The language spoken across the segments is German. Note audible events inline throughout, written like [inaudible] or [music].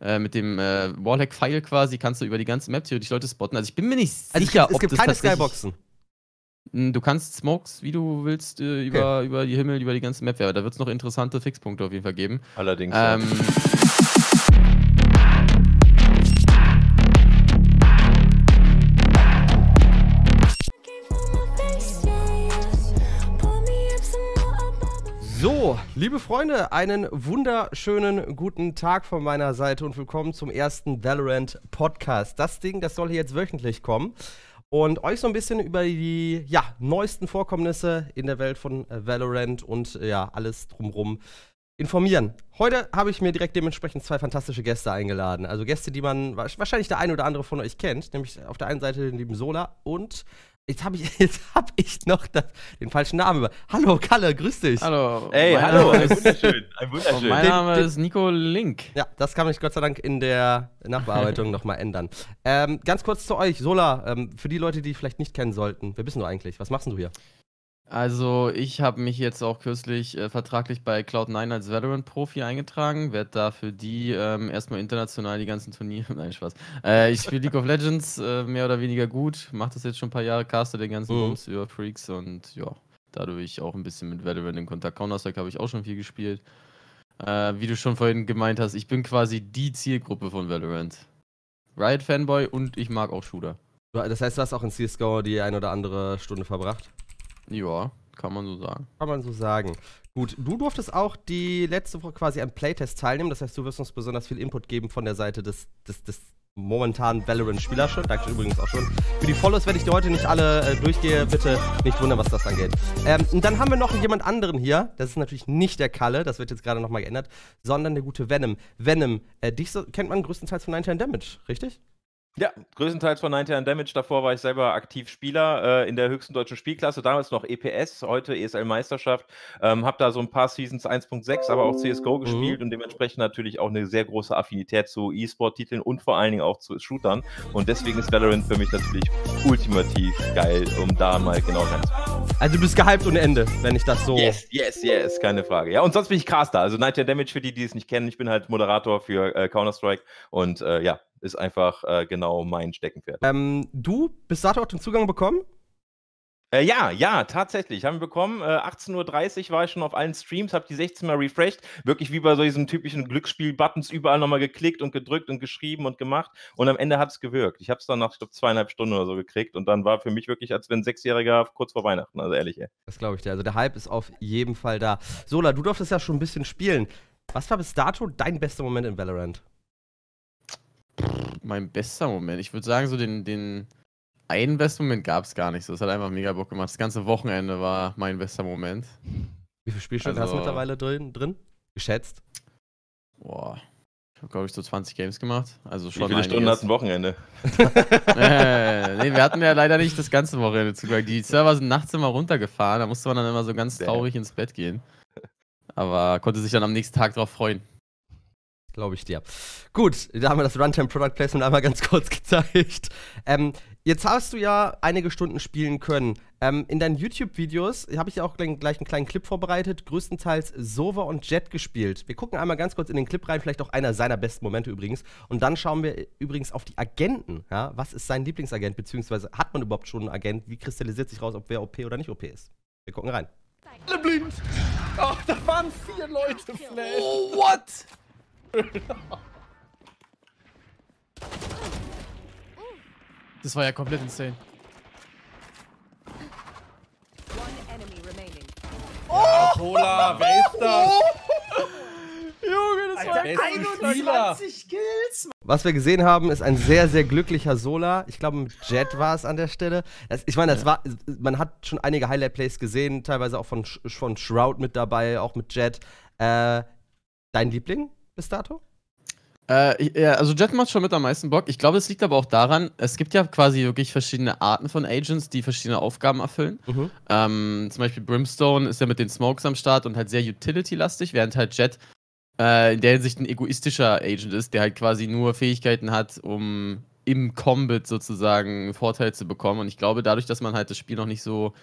Äh, mit dem äh, Warlock-Pfeil quasi, kannst du über die ganze Map theoretisch Leute spotten. Also ich bin mir nicht also sicher, es, es gibt das keine Skyboxen. Hm, du kannst Smokes, wie du willst, äh, über, okay. über die Himmel, über die ganze Map. Ja, da wird es noch interessante Fixpunkte auf jeden Fall geben. Allerdings. Ähm, ja. Liebe Freunde, einen wunderschönen guten Tag von meiner Seite und willkommen zum ersten Valorant Podcast. Das Ding, das soll hier jetzt wöchentlich kommen und euch so ein bisschen über die ja, neuesten Vorkommnisse in der Welt von äh, Valorant und äh, ja, alles drumrum informieren. Heute habe ich mir direkt dementsprechend zwei fantastische Gäste eingeladen. Also Gäste, die man wahrscheinlich der ein oder andere von euch kennt, nämlich auf der einen Seite den lieben Sola und Jetzt habe ich, [laughs] hab ich noch das, den falschen Namen über. Hallo Kalle, grüß dich. Hallo. Ey, hallo. ein wunderschön. Ein wunderschön. mein Name den, den, ist Nico Link. Ja, das kann ich Gott sei Dank in der Nachbearbeitung [laughs] nochmal ändern. Ähm, ganz kurz zu euch, Sola, ähm, für die Leute, die ich vielleicht nicht kennen sollten. Wer bist du eigentlich? Was machst du hier? Also ich habe mich jetzt auch kürzlich äh, vertraglich bei Cloud9 als Veteran-Profi eingetragen, werde da für die ähm, erstmal international die ganzen Turniere, [laughs] nein, Spaß. Äh, ich spiele League of Legends äh, mehr oder weniger gut, mache das jetzt schon ein paar Jahre, caste den ganzen mhm. Bums über Freaks und ja, dadurch auch ein bisschen mit Veteran in Kontakt. Counter-Strike habe ich auch schon viel gespielt. Äh, wie du schon vorhin gemeint hast, ich bin quasi die Zielgruppe von Valorant. Riot-Fanboy und ich mag auch Shooter. Das heißt, du hast auch in CSGO die ein oder andere Stunde verbracht? Ja, kann man so sagen. Kann man so sagen. Gut, du durftest auch die letzte Woche quasi am Playtest teilnehmen. Das heißt, du wirst uns besonders viel Input geben von der Seite des, des, des momentanen Valorant-Spielers schon. Danke übrigens auch schon. Für die Follows, wenn ich die heute nicht alle äh, durchgehe, bitte nicht wundern, was das angeht. Ähm, und dann haben wir noch jemand anderen hier. Das ist natürlich nicht der Kalle, das wird jetzt gerade nochmal geändert, sondern der gute Venom. Venom, äh, dich so, kennt man größtenteils von 9 Damage, richtig? Ja, größtenteils von 90 Damage. Davor war ich selber aktiv Spieler äh, in der höchsten deutschen Spielklasse, damals noch EPS, heute ESL-Meisterschaft. Ähm, habe da so ein paar Seasons 1.6, aber auch CSGO mhm. gespielt mhm. und dementsprechend natürlich auch eine sehr große Affinität zu E-Sport-Titeln und vor allen Dingen auch zu Shootern. Und deswegen ist Valorant für mich natürlich ultimativ geil, um da mal genau reinzukommen. Also du bist gehypt ohne Ende, wenn ich das so... Yes, yes, yes, keine Frage. Ja, und sonst bin ich Caster. Also 90 Damage, für die, die es nicht kennen, ich bin halt Moderator für äh, Counter-Strike und äh, ja, ist einfach äh, genau mein Steckenpferd. Ähm, du bist dato auch den Zugang bekommen? Äh, ja, ja, tatsächlich. Haben wir bekommen. Äh, 18.30 Uhr war ich schon auf allen Streams, habe die 16 Mal refreshed. Wirklich wie bei so diesen typischen Glücksspiel-Buttons überall nochmal geklickt und gedrückt und geschrieben und gemacht. Und am Ende hat es gewirkt. Ich habe es dann nach, ich glaube, zweieinhalb Stunden oder so gekriegt. Und dann war für mich wirklich, als wenn ein Sechsjähriger kurz vor Weihnachten. Also ehrlich, ey. Das glaube ich dir. Also der Hype ist auf jeden Fall da. Sola, du durftest ja schon ein bisschen spielen. Was war bis dato dein bester Moment in Valorant? mein bester Moment. Ich würde sagen, so den, den einen besten Moment gab es gar nicht. So, es hat einfach mega Bock gemacht. Das ganze Wochenende war mein bester Moment. Wie viele Spielstunden also, hast du also mittlerweile drin, drin? Geschätzt? Boah. Ich habe, glaube ich, so 20 Games gemacht. Also schon Wie viele einiges. Stunden hast du ein Wochenende? [laughs] Äh, nee, wir hatten ja leider nicht das ganze Wochenende Zugang. Die Server sind nachts immer runtergefahren. Da musste man dann immer so ganz traurig ins Bett gehen. Aber konnte sich dann am nächsten Tag drauf freuen. Glaube ich dir. Gut, da haben wir das Runtime Product Placement einmal ganz [laughs] kurz gezeigt. Ähm, jetzt hast du ja einige Stunden spielen können. Ähm, in deinen YouTube-Videos habe ich ja auch gleich, gleich, einen kleinen Clip vorbereitet, größtenteils Sova und Jet gespielt. Wir gucken einmal ganz kurz in den Clip rein, vielleicht auch einer seiner besten Momente übrigens. Und dann schauen wir übrigens auf die Agenten. Ja? Was ist sein Lieblingsagent, beziehungsweise hat man überhaupt schon einen Agent? Wie kristallisiert sich raus, ob wer OP oder nicht OP ist? Wir gucken rein. Alle blind! Oh, da waren vier Leute, Flash! Oh, what? Das war ja komplett insane. Oh! Cola, wer ist das? [laughs] Junge, das Alter, war 21 Kills. Was wir gesehen haben, ist ein sehr, sehr glücklicher Sola. Ich glaube, mit Jet war es an der Stelle. Das, ich meine, das war, man hat schon einige Highlight-Plays gesehen, teilweise auch von, von Shroud mit dabei, auch mit Jet. Äh, dein Liebling? bis dato? Äh, ja, also Jet macht schon mit am meisten Bock. Ich glaube, es liegt aber auch daran, es gibt ja quasi wirklich verschiedene Arten von Agents, die verschiedene Aufgaben erfüllen. Mhm. Ähm, zum Beispiel Brimstone ist ja mit den Smokes am Start und halt sehr utility-lastig, während halt Jet äh, in der Hinsicht ein egoistischer Agent ist, der halt quasi nur Fähigkeiten hat, um im Combat sozusagen Vorteil zu bekommen. Und ich glaube, dadurch, dass man halt das Spiel noch nicht so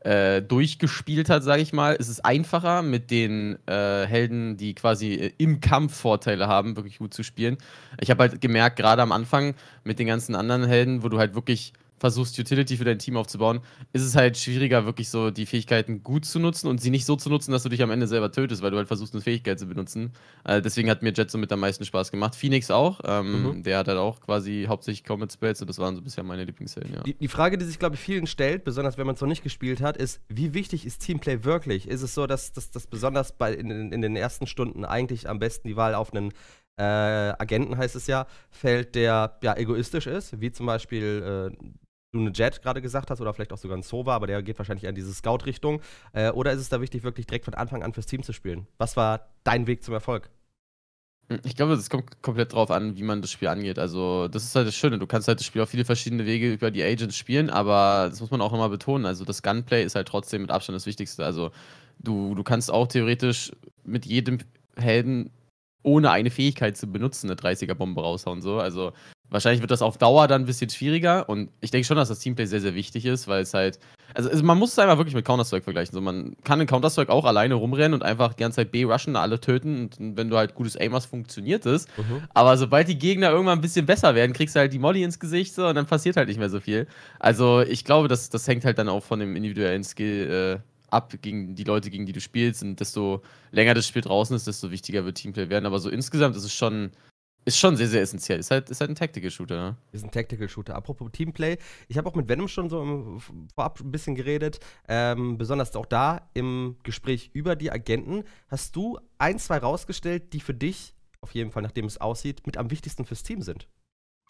äh, durchgespielt hat, sage ich mal, ist es einfacher, mit den äh, Helden, die quasi äh, im Kampf Vorteile haben, wirklich gut zu spielen. Ich habe halt gemerkt, gerade am Anfang mit den ganzen anderen Helden, wo du halt wirklich versuchst, Utility für dein Team aufzubauen, ist es halt schwieriger, wirklich so die Fähigkeiten gut zu nutzen und sie nicht so zu nutzen, dass du dich am Ende selber tötest, weil du halt versuchst, eine Fähigkeit zu benutzen. Also deswegen hat mir Jet somit am meisten Spaß gemacht. Phoenix auch. Ähm, mhm. Der hat halt auch quasi hauptsächlich Comet Spells und das waren so bisher meine Lieblingshelden, ja. Die, die, Frage, die sich, glaube ich, vielen stellt, besonders wenn man es noch nicht gespielt hat, ist, wie wichtig ist Teamplay wirklich? Ist es so, dass das besonders bei, in, in den ersten Stunden eigentlich am besten die Wahl auf einen äh, Agenten heißt es ja, fällt, der ja egoistisch ist, wie zum Beispiel äh, du eine Jet gerade gesagt hast oder vielleicht auch sogar ein Sova, aber der geht wahrscheinlich an diese Scout-Richtung. Äh, oder ist es da wichtig, wirklich direkt von Anfang an fürs Team zu spielen? Was war dein Weg zum Erfolg? Hm, ich glaube, es kommt komplett drauf an, wie man das Spiel angeht. Also, das ist halt das Schöne. Du kannst halt das Spiel auf viele verschiedene Wege über die Agents spielen, aber das muss man auch immer betonen. Also, das Gunplay ist halt trotzdem mit Abstand das Wichtigste. Also, du, du kannst auch theoretisch mit jedem Helden ohne eine Fähigkeit zu benutzen eine 30er-Bombe raushauen. So. Also, Wahrscheinlich wird das auf Dauer dann ein bisschen schwieriger und ich denke schon, dass das Teamplay sehr, sehr wichtig ist, weil es halt, also, also man muss es einfach wirklich mit Counter-Strike vergleichen. So, man kann in Counter-Strike auch alleine rumrennen und einfach die ganze Zeit B-rushen, alle töten und wenn du halt gutes Aim hast, funktioniert es. Mhm. Aber sobald die Gegner irgendwann ein bisschen besser werden, kriegst du halt die Molly ins Gesicht so, und dann passiert halt nicht mehr so viel. Also ich glaube, das, das hängt halt dann auch von dem individuellen Skill äh, ab gegen die Leute, gegen die du spielst und desto länger das Spiel draußen ist, desto wichtiger wird Teamplay werden. Aber so insgesamt ist es schon ist schon sehr, sehr essentiell. Ist halt, ist halt ein Tactical-Shooter, ne? Ist ein Tactical-Shooter. Apropos Teamplay, ich habe auch mit Venom schon so im, vorab ein bisschen geredet. Ähm, besonders auch da im Gespräch über die Agenten. Hast du ein, zwei rausgestellt, die für dich, auf jeden Fall, nachdem es aussieht, mit am wichtigsten fürs Team sind?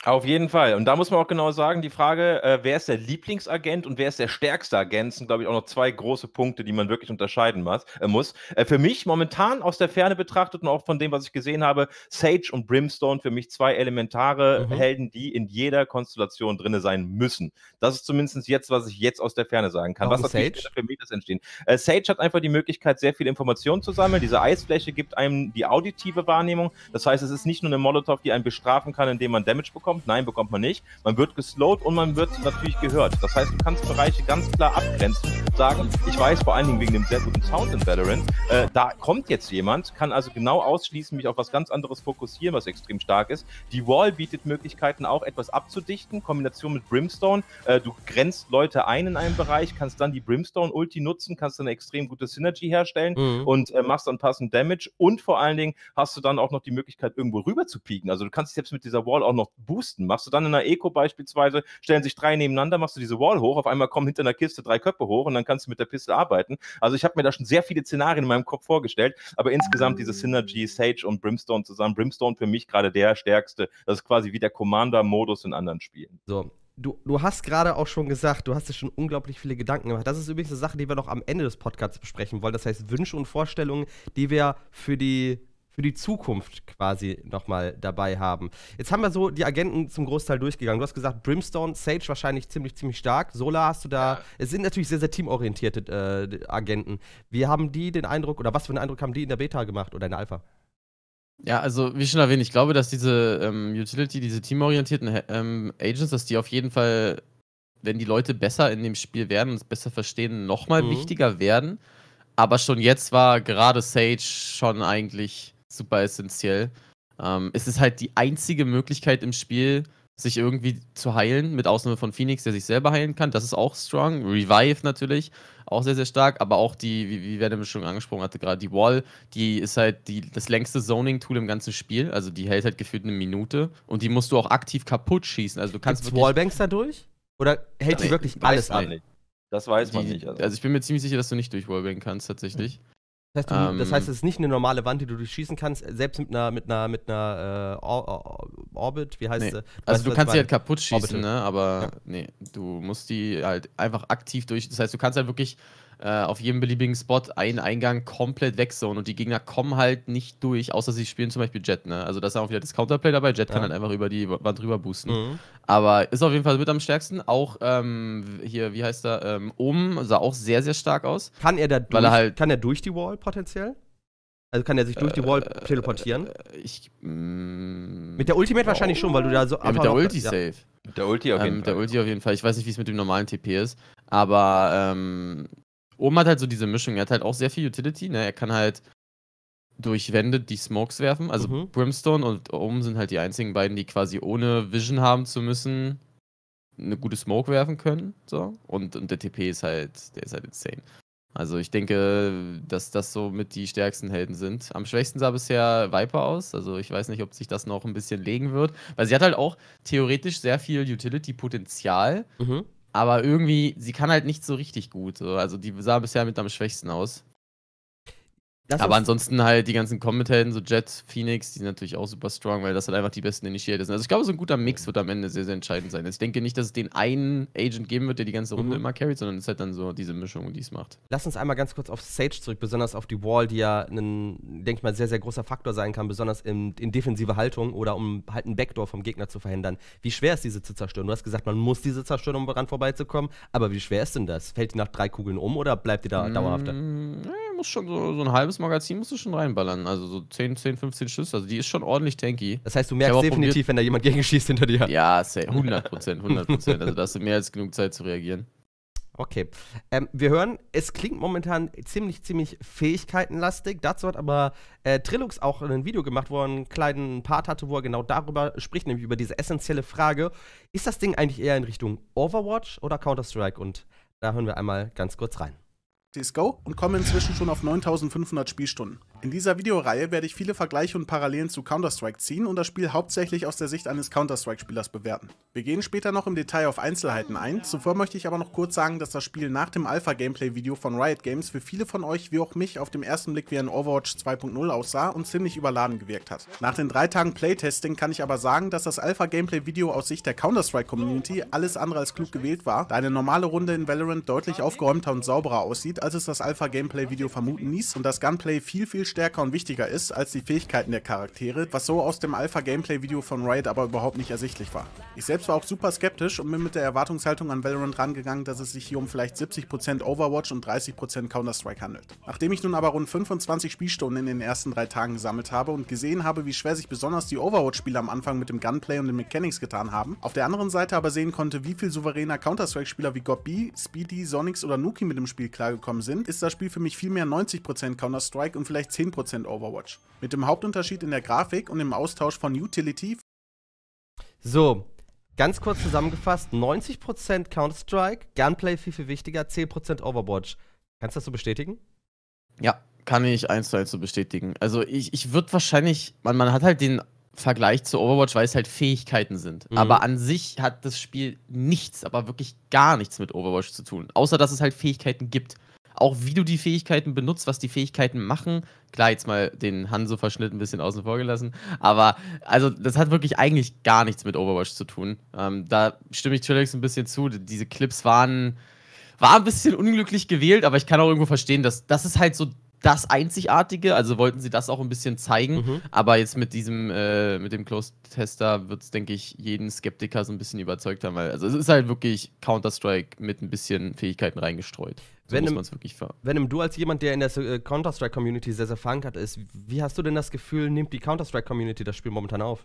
Auf jeden Fall. Und da muss man auch genau sagen, die Frage, äh, wer ist der Lieblingsagent und wer ist der stärkste Agent, sind, glaube ich, auch noch zwei große Punkte, die man wirklich unterscheiden muss. Äh, muss. Äh, für mich momentan aus der Ferne betrachtet und auch von dem, was ich gesehen habe, Sage und Brimstone, für mich zwei elementare mhm. Helden, die in jeder Konstellation drin sein müssen. Das ist zumindest jetzt, was ich jetzt aus der Ferne sagen kann. Warum was hat Sage? für mich das entstehen? Äh, Sage hat einfach die Möglichkeit, sehr viel Informationen zu sammeln. Diese Eisfläche gibt einem die auditive Wahrnehmung. Das heißt, es ist nicht nur eine Molotov, die einen bestrafen kann, indem man Damage bekommt, bekommt? Nein, bekommt man nicht. Man wird geslowt und man wird natürlich gehört. Das heißt, du kannst Bereiche ganz klar abgrenzen, sagen, ich weiß vor allen Dingen wegen dem sehr guten Sound in Valorant, äh, da kommt jetzt jemand, kann also genau ausschließen, mich auf was ganz anderes fokussieren, was extrem stark ist. Die Wall bietet Möglichkeiten auch etwas abzudichten, Kombination mit Brimstone. Äh, du grenzt Leute ein in einem Bereich, kannst dann die Brimstone-Ulti nutzen, kannst dann eine extrem gute Synergy herstellen mhm. und äh, machst dann passend Damage und vor allen Dingen hast du dann auch noch die Möglichkeit, irgendwo rüber zu pieken. Also du kannst selbst mit dieser Wall auch noch boosten boosten. Machst du dann in einer Eco beispielsweise, stellen sich drei nebeneinander, machst du diese Wall hoch, auf einmal kommen hinter einer Kiste drei Köpfe hoch und dann kannst du mit der Pistole arbeiten. Also ich habe mir da schon sehr viele Szenarien in meinem Kopf vorgestellt, aber insgesamt diese ah. Synergy, Sage und Brimstone zusammen. Brimstone für mich gerade der stärkste. Das ist quasi wie der Commander-Modus in anderen Spielen. So, du, du hast gerade auch schon gesagt, du hast dir schon unglaublich viele Gedanken gemacht. Das ist übrigens eine Sache, die wir noch am Ende des Podcasts besprechen wollen. Das heißt Wünsche und Vorstellungen, die wir für die für die Zukunft quasi nochmal dabei haben. Jetzt haben wir so die Agenten zum Großteil durchgegangen. Du hast gesagt, Brimstone, Sage wahrscheinlich ziemlich, ziemlich stark. Solar hast du da. Ja. Es sind natürlich sehr, sehr teamorientierte äh, Agenten. Wie haben die den Eindruck oder was für einen Eindruck haben die in der Beta gemacht oder in der Alpha? Ja, also wie schon erwähnt, ich glaube, dass diese ähm, Utility, diese teamorientierten äh, ähm, Agents, dass die auf jeden Fall, wenn die Leute besser in dem Spiel werden und es besser verstehen, nochmal mhm. wichtiger werden. Aber schon jetzt war gerade Sage schon eigentlich super essentiell. Ähm, es ist halt die einzige Möglichkeit im Spiel, sich irgendwie zu heilen, mit Ausnahme von Phoenix, der sich selber heilen kann. Das ist auch strong. Revive natürlich, auch sehr, sehr stark. Aber auch die, wie, Werner schon angesprochen hatte, gerade die Wall, die ist halt die, das längste Zoning-Tool im ganzen Spiel. Also die hält halt gefühlt eine Minute. Und die musst du auch aktiv kaputt schießen. Also du kannst du wirklich Wallbanks dadurch? Oder hält ja, die wirklich alles an? Nicht. Das weiß man die, nicht. Also. also. ich bin mir ziemlich sicher, dass du nicht durch Wallbang kannst, tatsächlich. Mhm. Das heißt, du, ähm, das heißt, ähm. es ist nicht eine normale Wand, die du durchschießen kannst, selbst mit einer, mit einer, mit einer äh, Orbit, wie heißt nee. sie? Also du kannst sie halt kaputt schießen, ne? aber ja. nee, du musst die halt einfach aktiv durch, das heißt, du kannst halt wirklich äh, auf jedem beliebigen Spot einen Eingang komplett wegzonen und die Gegner kommen halt nicht durch, außer sie spielen zum Beispiel Jet. Ne? Also das ist auch wieder das Counterplay dabei. Jet ja. kann halt dann einfach über die Wand drüber boosten. Mhm. Aber ist auf jeden Fall mit am stärksten. Auch ähm, hier, wie heißt er? Ähm, Oben sah auch sehr, sehr stark aus. Kann er da durch, er halt, kann er durch die Wall potenziell? Also kann er sich durch die Wall äh, teleportieren? Äh, ich, mm, mit der Ultimate wow. wahrscheinlich schon, weil du da so. Ja, mit der Ulti noch, safe. Ja. Mit der Ulti auf ähm, jeden ähm, Fall. Mit der Ulti auf jeden Fall. Ich weiß nicht, wie es mit dem normalen TP ist. Aber ähm, Oben hat halt so diese Mischung. Er hat halt auch sehr viel Utility. Ne? Er kann halt durch Wände die Smokes werfen. Also mhm. Brimstone und oben sind halt die einzigen beiden, die quasi ohne Vision haben zu müssen, eine gute Smoke werfen können. So. Und, und der TP ist halt, der ist halt insane. Also ich denke, dass das so mit die stärksten Helden sind. Am schwächsten sah bisher Viper aus. Also ich weiß nicht, ob sich das noch ein bisschen legen wird. Weil sie hat halt auch theoretisch sehr viel Utility-Potenzial. Mhm. Aber irgendwie, sie kann halt nicht so richtig gut. So. Also die sah bisher mit am schwächsten aus. Lass aber ansonsten halt die ganzen Comet-Helden, so Jet, Phoenix, die sind natürlich auch super strong, weil das halt einfach die besten Initiator sind. Also ich glaube, so ein guter Mix wird am Ende sehr, sehr entscheidend sein. ich denke nicht, dass es den einen Agent geben wird, der die ganze Runde mhm. immer carryt, sondern es ist halt dann so diese Mischung, die es macht. Lass uns einmal ganz kurz auf Sage zurück, besonders auf die Wall, die ja ein, denke ich mal, sehr, sehr großer Faktor sein kann, besonders in, in defensive Haltung oder um halt ein Backdoor vom Gegner zu verhindern. Wie schwer ist diese zu zerstören? Du hast gesagt, man muss diese zerstören, um daran vorbeizukommen, aber wie schwer ist denn das? Fällt die nach drei Kugeln um oder bleibt die da dauerhaft? Mm, ja, muss schon so, so ein halbes Magazin musst du schon reinballern. Also so 10, 10, 15 Schüsse. Also die ist schon ordentlich tanky. Das heißt, du merkst definitiv, probiert, wenn da jemand gegenschießt hinter dir. Ja, 100 Prozent, 100 Prozent. also da hast du mehr als genug Zeit zu reagieren. Okay. Ähm, wir hören, es klingt momentan ziemlich, ziemlich fähigkeitenlastig. Dazu hat aber äh, Trillux auch ein Video gemacht, wo er einen kleinen Part hatte, wo er genau darüber spricht, nämlich über diese essentielle Frage: Ist das Ding eigentlich eher in Richtung Overwatch oder Counter-Strike? Und da hören wir einmal ganz kurz rein. CSGO und komme inzwischen schon auf 9500 Spielstunden. In dieser Videoreihe werde ich viele Vergleiche und Parallelen zu Counter-Strike ziehen und das Spiel hauptsächlich aus der Sicht eines Counter-Strike-Spielers bewerten. Wir gehen später noch im Detail auf Einzelheiten ein, zuvor möchte ich aber noch kurz sagen, dass das Spiel nach dem Alpha-Gameplay-Video von Riot Games für viele von euch wie auch mich auf dem ersten Blick wie ein Overwatch 2.0 aussah und ziemlich überladen gewirkt hat. Nach den drei Tagen Playtesting kann ich aber sagen, dass das Alpha-Gameplay-Video aus Sicht der Counter-Strike-Community alles andere als klug gewählt war, da eine normale Runde in Valorant deutlich aufgeräumter und sauberer aussieht aussieht, als es das Alpha-Gameplay-Video vermuten ließ und das Gunplay viel, viel stärker und wichtiger ist als die Fähigkeiten der Charaktere, was so aus dem Alpha-Gameplay-Video von Riot aber überhaupt nicht ersichtlich war. Ich selbst war auch super skeptisch und bin mit der Erwartungshaltung an Valorant rangegangen, dass es sich hier um vielleicht 70% Overwatch und 30% Counter-Strike handelt. Nachdem ich nun aber rund 25 Spielstunden in den ersten drei Tagen gesammelt habe und gesehen habe, wie schwer sich besonders die Overwatch-Spieler am Anfang mit dem Gunplay und den Mechanics getan haben, auf der anderen Seite aber sehen konnte, wie viel souveräner Counter-Strike-Spieler wie Gobbi, Speedy, Sonics oder Nuki mit dem Spiel klargekommen gekommen sind, ist das Spiel für mich vielmehr 90% Counter-Strike und vielleicht 10% Overwatch. Mit dem Hauptunterschied in der Grafik und im Austausch von Utility. So, ganz kurz zusammengefasst: 90% Counter-Strike, Gunplay viel, viel wichtiger, 10% Overwatch. Kannst du das so bestätigen? Ja, kann ich eins zu eins so bestätigen. Also, ich, ich würde wahrscheinlich, man, man hat halt den Vergleich zu Overwatch, weil es halt Fähigkeiten sind. Mhm. Aber an sich hat das Spiel nichts, aber wirklich gar nichts mit Overwatch zu tun. Außer dass es halt Fähigkeiten gibt auch wie du die Fähigkeiten benutzt, was die Fähigkeiten machen. Klar, jetzt mal den Hanzo-Verschnitt ein bisschen außen vor gelassen, aber also das hat wirklich eigentlich gar nichts mit Overwatch zu tun. Ähm, da stimme ich Trillex ein bisschen zu. Diese Clips waren waren ein bisschen unglücklich gewählt, aber ich kann auch irgendwo verstehen, dass das ist halt so das Einzigartige, also wollten sie das auch ein bisschen zeigen. Mhm. Aber jetzt mit diesem, äh, mit dem Closed-Tester wird es, denke ich, jeden Skeptiker so ein bisschen überzeugt haben, weil also es ist halt wirklich Counter-Strike mit ein bisschen Fähigkeiten reingestreut. So wenn, im, wirklich wenn du als jemand, der in der äh, Counter-Strike-Community sehr, sehr verankert ist, wie hast du denn das Gefühl, nimmt die Counter-Strike-Community das Spiel momentan auf?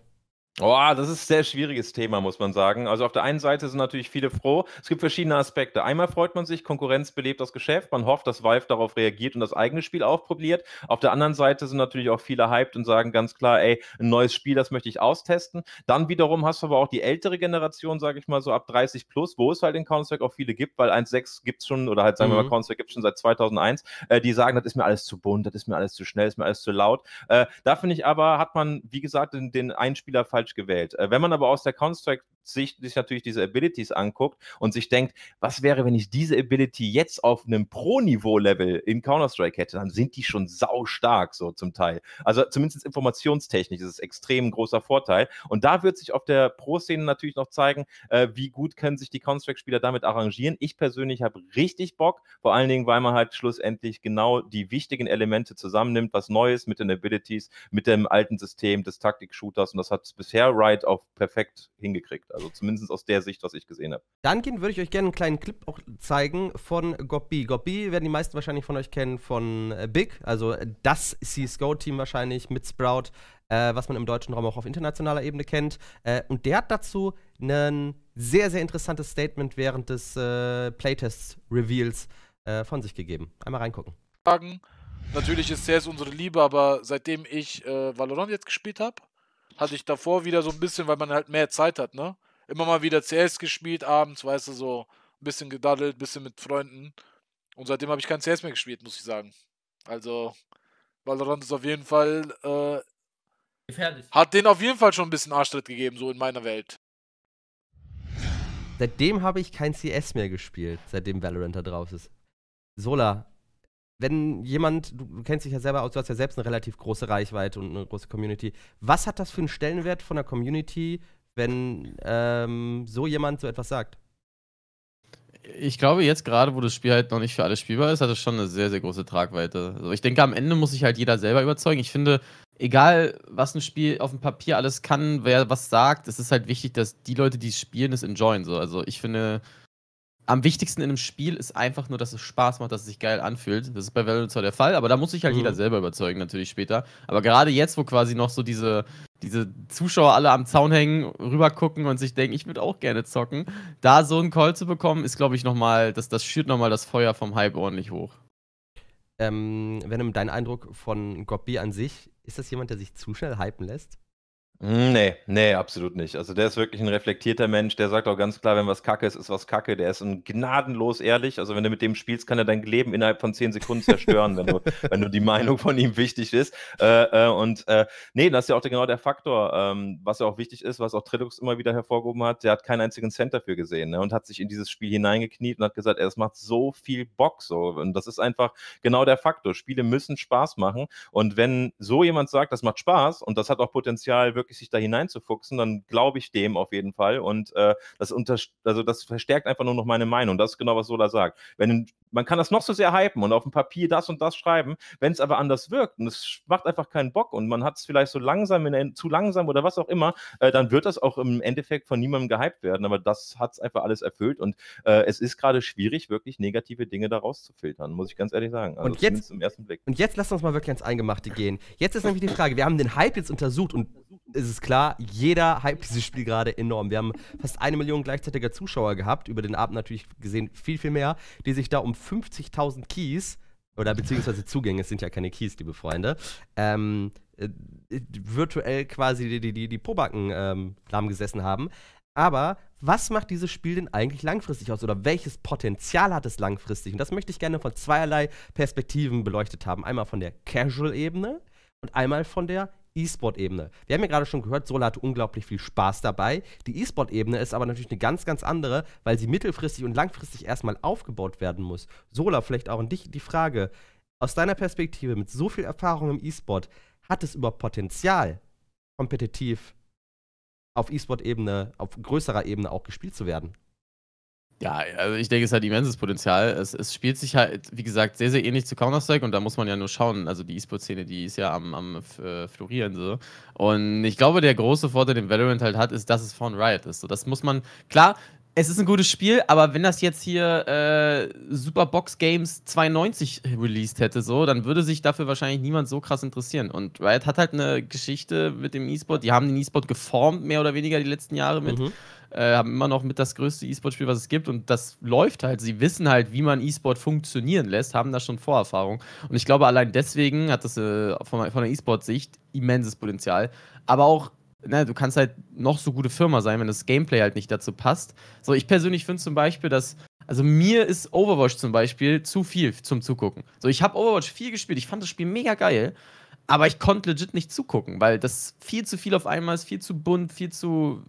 Oh, das ist ein sehr schwieriges Thema, muss man sagen. Also auf der einen Seite sind natürlich viele froh. Es gibt verschiedene Aspekte. Einmal freut man sich, Konkurrenz belebt das Geschäft. Man hofft, dass Valve darauf reagiert und das eigene Spiel aufprobiert. Auf der anderen Seite sind natürlich auch viele hyped und sagen ganz klar, ey, ein neues Spiel, das möchte ich austesten. Dann wiederum hast du aber auch die ältere Generation, sage ich mal so ab 30 plus, wo es halt in Counter-Strike auch viele gibt, weil 1.6 gibt es schon, oder halt sagen mhm. wir mal, mhm. Counter-Strike gibt es schon seit 2001, äh, die sagen, das ist mir alles zu bunt, das ist mir alles zu schnell, das ist mir alles zu laut. Äh, da finde ich aber, hat man, wie gesagt, den, den Einspielerfall falsch gewählt. Äh, wenn man aber aus der Construct sich, sich natürlich diese Abilities anguckt und sich denkt, was wäre, wenn ich diese Ability jetzt auf einem Pro-Niveau-Level in Counter-Strike hätte, dann sind die schon sau stark so zum Teil. Also zumindest informationstechnisch ist es extrem ein großer Vorteil. Und da wird sich auf der Pro-Szene natürlich noch zeigen, äh, wie gut können sich die Counter-Strike-Spieler damit arrangieren. Ich persönlich habe richtig Bock, vor allen Dingen, weil man halt schlussendlich genau die wichtigen Elemente zusammennimmt, was Neues mit den Abilities, mit dem alten System des Taktik-Shooters und das hat bisher Riot auch perfekt hingekriegt. Also zumindest aus der Sicht, was ich gesehen habe. Dann würde ich euch gerne einen kleinen Clip auch zeigen von Gobbi. Gobbi werden die meisten wahrscheinlich von euch kennen von äh, Big, also äh, das CSGO-Team wahrscheinlich mit Sprout, äh, was man im deutschen Raum auch auf internationaler Ebene kennt. Äh, und der hat dazu ein sehr, sehr interessantes Statement während des äh, Playtest-Reveals äh, von sich gegeben. Einmal reingucken. Natürlich ist CS unsere Liebe, aber seitdem ich Valorant jetzt gespielt habe, hatte ich davor wieder so ein bisschen, weil man halt mehr Zeit hat, ne? Immer mal wieder CS gespielt, abends, weißt du, so ein bisschen gedaddelt, ein bisschen mit Freunden. Und seitdem habe ich kein CS mehr gespielt, muss ich sagen. Also, Valorant ist auf jeden Fall. Äh, Gefährlich. Hat den auf jeden Fall schon ein bisschen Arschtritt gegeben, so in meiner Welt. Seitdem habe ich kein CS mehr gespielt, seitdem Valorant da drauf ist. Sola, wenn jemand, du, kennst dich ja selber aus, du hast ja selbst eine relativ große Reichweite und eine große Community. Was hat das für einen Stellenwert von der Community, wenn ähm, so jemand so etwas sagt? Ich glaube, jetzt gerade, wo das Spiel halt noch nicht für alle spielbar ist, hat es schon eine sehr, sehr große Tragweite. Also ich denke, am Ende muss sich halt jeder selber überzeugen. Ich finde, egal was ein Spiel auf dem Papier alles kann, wer was sagt, es ist halt wichtig, dass die Leute, die es spielen, es enjoyen. So. Also ich finde, am wichtigsten in einem Spiel ist einfach nur, dass es Spaß macht, dass es sich geil anfühlt. Das ist bei Valorant zwar der Fall, aber da muss sich halt mhm. jeder selber überzeugen, natürlich später. Aber gerade jetzt, wo quasi noch so diese, diese Zuschauer alle am Zaun hängen, rübergucken und sich denken, ich würde auch gerne zocken, da so einen Call zu bekommen, ist, glaube ich, nochmal, das, das schürt nochmal das Feuer vom Hype ordentlich hoch. Ähm, wenn dein Eindruck von Gobbi an sich, ist das jemand, der sich zu schnell hypen lässt? Hm, nee, nee, absolut nicht. Also der ist wirklich ein reflektierter Mensch, der sagt auch ganz klar, wenn was Kacke ist, ist was Kacke. Der ist ein gnadenlos ehrlich. Also wenn du mit dem spielst, kann er dein Leben innerhalb von zehn Sekunden zerstören, wenn du, [laughs] wenn du die Meinung von ihm wichtig ist. Äh, äh, und äh, nee, das ist ja auch der, genau der Faktor, ähm, was ja auch wichtig ist, was auch Trilux immer wieder hervorgehoben hat, der hat keinen einzigen Cent dafür gesehen ne, und hat sich in dieses Spiel hineingekniet und hat gesagt, es macht so viel Bock so. Und das ist einfach genau der Faktor. Spiele müssen Spaß machen. Und wenn so jemand sagt, das macht Spaß und das hat auch Potenzial, wirklich wirklich sich da hineinzufuchsen, dann glaube ich dem auf jeden Fall. Und äh, das, also das verstärkt einfach nur noch meine Meinung. Das ist genau, was Sola sagt. Wenn man kann das noch so sehr hypen und auf dem Papier das und das schreiben, wenn es aber anders wirkt und es macht einfach keinen Bock und man hat es vielleicht so langsam, in, zu langsam oder was auch immer, äh, dann wird das auch im Endeffekt von niemandem gehypt werden. Aber das hat es einfach alles erfüllt und äh, es ist gerade schwierig, wirklich negative Dinge daraus zu filtern, muss ich ganz ehrlich sagen. Also und jetzt, im ersten Blick. Und jetzt lass uns mal wirklich ans Eingemachte gehen. Jetzt ist nämlich die Frage, wir haben den Hype jetzt untersucht und es ist klar, jeder hypt dieses Spiel gerade enorm. Wir haben fast eine Million gleichzeitiger Zuschauer gehabt, über den Abend natürlich gesehen viel, viel mehr, die sich da um 50.000 Keys, oder beziehungsweise Zugänge, es sind ja keine Keys, liebe Freunde, ähm, äh, virtuell quasi die, die, die, die Probacken ähm, lahmgesessen haben. Aber was macht dieses Spiel denn eigentlich langfristig aus oder welches Potenzial hat es langfristig? Und das möchte ich gerne von zweierlei Perspektiven beleuchtet haben. Einmal von der Casual-Ebene und einmal von der E-Sport-Ebene. Wir haben ja gerade schon gehört, Sola hatte unglaublich viel Spaß dabei. Die E-Sport-Ebene ist aber natürlich eine ganz, ganz andere, weil sie mittelfristig und langfristig erstmal aufgebaut werden muss. Sola, vielleicht auch an dich die Frage, aus deiner Perspektive mit so viel Erfahrung im E-Sport, hat es überhaupt Potenzial, kompetitiv auf E-Sport-Ebene, auf größerer Ebene auch gespielt zu werden? Ja, also ich denke, es hat immenses Potenzial. Es, es spielt sich halt, wie gesagt, sehr, sehr ähnlich zu Counter-Strike und da muss man ja nur schauen. Also die E-Sport-Szene, die ist ja am, am äh, Florieren so. Und ich glaube, der große Vorteil, den Valorant halt hat, ist, dass es von Riot ist. So, das muss man, klar, es ist ein gutes Spiel, aber wenn das jetzt hier äh, Superbox Games 92 released hätte, so, dann würde sich dafür wahrscheinlich niemand so krass interessieren. Und Riot hat halt eine Geschichte mit dem E-Sport. Die haben den E-Sport geformt, mehr oder weniger die letzten Jahre mit. Mhm äh, haben immer noch mit das größte E-Sport-Spiel, was es gibt. Und das läuft halt. Sie wissen halt, wie man E-Sport funktionieren lässt, haben da schon Vorerfahrung. Und ich glaube, allein deswegen hat das äh, von, von der E-Sport-Sicht immenses Potenzial. Aber auch na, ne, du kannst halt noch so gute Firma sein, wenn das Gameplay halt nicht dazu passt. So, ich persönlich finde zum Beispiel, dass, also mir ist Overwatch zum Beispiel zu viel zum Zugucken. So, ich habe Overwatch viel gespielt, ich fand das Spiel mega geil, aber ich konnte legit nicht zugucken, weil das viel zu viel auf einmal ist, viel zu bunt, viel zu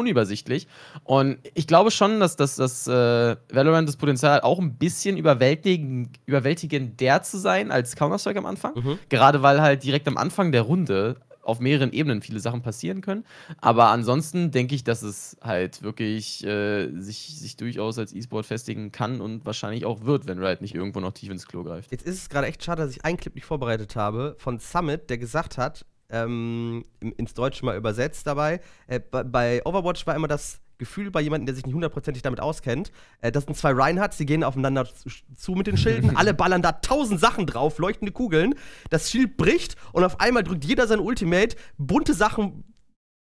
unübersichtlich. Und ich glaube schon, dass, dass, dass äh, Valorant das Potenzial hat, auch ein bisschen überwältigen, überwältigender zu sein als Counter-Strike am Anfang. Mhm. Gerade weil halt direkt am Anfang der Runde auf mehreren Ebenen viele Sachen passieren können. Aber ansonsten denke ich, dass es halt wirklich äh, sich, sich durchaus als E-Sport festigen kann und wahrscheinlich auch wird, wenn Riot nicht irgendwo noch tief ins Klo greift. Jetzt ist es gerade echt schade, dass ich einen Clip nicht vorbereitet habe von Summit, der gesagt hat, ähm, ins Deutsche mal übersetzt dabei. Äh, bei Overwatch war immer das Gefühl bei jemandem, der sich nicht hundertprozentig damit auskennt. Äh, das sind zwei Reinhards, die gehen aufeinander zu, mit den Schilden, [laughs] alle ballern da tausend Sachen drauf, leuchtende Kugeln. Das Schild bricht und auf einmal drückt jeder sein Ultimate, bunte Sachen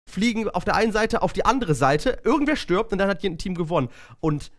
fliegen auf der einen Seite auf die andere Seite, irgendwer stirbt und dann hat hier ein Team gewonnen. Und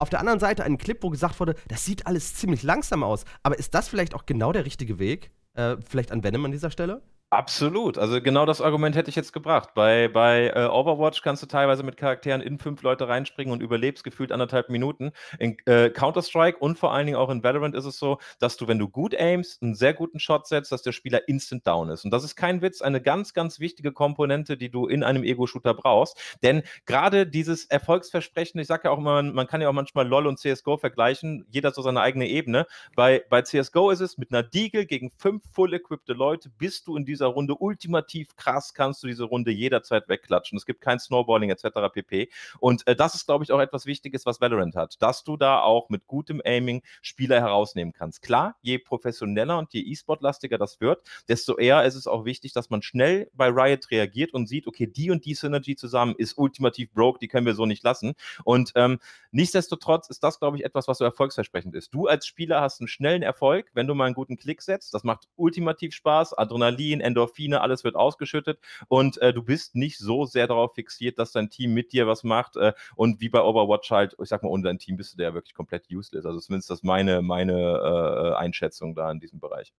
auf der anderen Seite einen Clip, wo gesagt wurde, das sieht alles ziemlich langsam aus. Aber ist das vielleicht auch genau der richtige Weg? Äh, vielleicht an Venom an dieser Stelle? Absolut. Also genau das Argument hätte ich jetzt gebracht. Bei, bei äh, Overwatch kannst du teilweise mit Charakteren in fünf Leute reinspringen und überlebst gefühlt anderthalb Minuten. In äh, Counter-Strike und vor allen Dingen auch in Valorant ist es so, dass du, wenn du gut aimst, einen sehr guten Shot setzt, dass der Spieler instant down ist. Und das ist kein Witz, eine ganz, ganz wichtige Komponente, die du in einem Ego-Shooter brauchst. Denn gerade dieses Erfolgsversprechen, ich sage ja auch immer, man kann ja auch manchmal LOL und CSGO vergleichen, jeder so seine eigene Ebene. Bei, bei CSGO ist es, mit einer Deagle gegen fünf full-equipped Leute bist du in dieser dieser Runde ultimativ krass, kannst du diese Runde jederzeit wegklatschen. Es gibt kein Snowballing etc. pp. Und äh, das ist, glaube ich, auch etwas Wichtiges, was Valorant hat, dass du da auch mit gutem Aiming Spieler herausnehmen kannst. Klar, je professioneller und je E-Sport-lastiger das wird, desto eher ist es auch wichtig, dass man schnell bei Riot reagiert und sieht, okay, die und die Synergy zusammen ist ultimativ broke, die können wir so nicht lassen. Und ähm, nichtsdestotrotz ist das, glaube ich, etwas, was so erfolgsversprechend ist. Du als Spieler hast einen schnellen Erfolg, wenn du mal einen guten Klick setzt. Das macht ultimativ Spaß, Adrenalin, Endorphine, alles wird ausgeschüttet und äh, du bist nicht so sehr darauf fixiert, dass dein Team mit dir was macht äh, und wie bei Overwatch halt, ich sag mal, ohne dein Team bist du da ja wirklich komplett useless. Also zumindest das meine, meine äh, Einschätzung da in diesem Bereich.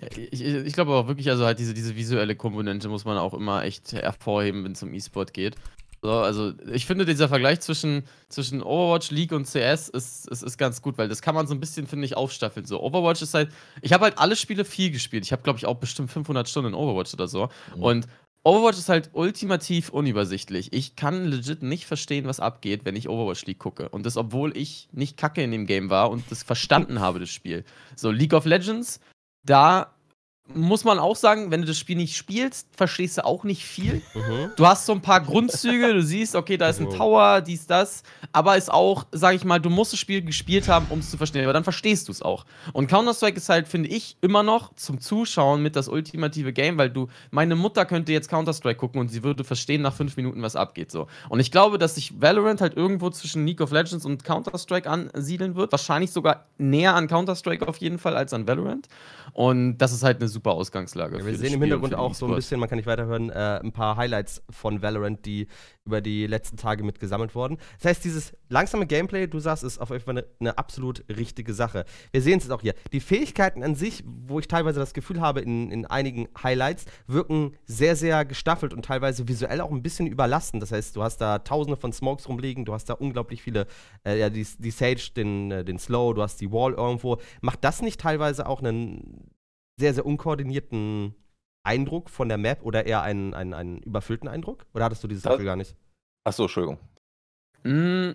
Ja, ich, ich glaube auch wirklich, also halt diese, diese visuelle Komponente muss man auch immer echt hervorheben, wenn es um E-Sport geht. So, also ich finde dieser Vergleich zwischen, zwischen Overwatch, League und CS ist, ist, ist ganz gut, weil das kann man so ein bisschen, finde ich, aufstaffeln. So, Overwatch ist halt, ich habe halt alle Spiele viel gespielt. Ich habe, glaube ich, auch bestimmt 500 Stunden in Overwatch oder so. Mhm. Und Overwatch ist halt ultimativ unübersichtlich. Ich kann legit nicht verstehen, was abgeht, wenn ich Overwatch League gucke. Und das, obwohl ich nicht kacke in dem Game war und das verstanden habe, das Spiel. So, League of Legends, da muss man auch sagen, wenn du das Spiel nicht spielst, verstehst du auch nicht viel. Mhm. Du hast so ein paar Grundzüge, du siehst, okay, da ist ein mhm. Tower, dies, das. Aber ist auch, sag ich mal, du musst das Spiel gespielt haben, um es zu verstehen. Aber dann verstehst du es auch. Und Counter-Strike ist halt, finde ich, immer noch zum Zuschauen mit das ultimative Game, weil du, meine Mutter könnte jetzt Counter-Strike gucken und sie würde verstehen nach fünf Minuten, was abgeht. So. Und ich glaube, dass sich Valorant halt irgendwo zwischen League of Legends und Counter-Strike ansiedeln wird. Wahrscheinlich sogar näher an Counter-Strike auf jeden Fall als an Valorant. Und das ist halt eine super super Ausgangslage. Ja, wir sehen im Hintergrund auch so ein bisschen, man kann nicht weiterhören, äh, ein paar Highlights von Valorant, die über die letzten Tage mit gesammelt wurden. Das heißt, dieses langsame Gameplay, du sagst, ist auf jeden Fall eine, eine absolut richtige Sache. Wir sehen es jetzt auch hier. Die Fähigkeiten an sich, wo ich teilweise das Gefühl habe, in, in einigen Highlights, wirken sehr, sehr gestaffelt und teilweise visuell auch ein bisschen überlastend. Das heißt, du hast da tausende von Smokes rumliegen, du hast da unglaublich viele, äh, ja, die, die Sage, den, äh, den Slow, du hast die Wall irgendwo. Macht das nicht teilweise auch einen sehr, sehr unkoordinierten Eindruck von der Map oder eher einen, einen, einen überfüllten Eindruck? Oder hattest du dieses Gefühl gar nicht? Achso, Entschuldigung. Mm,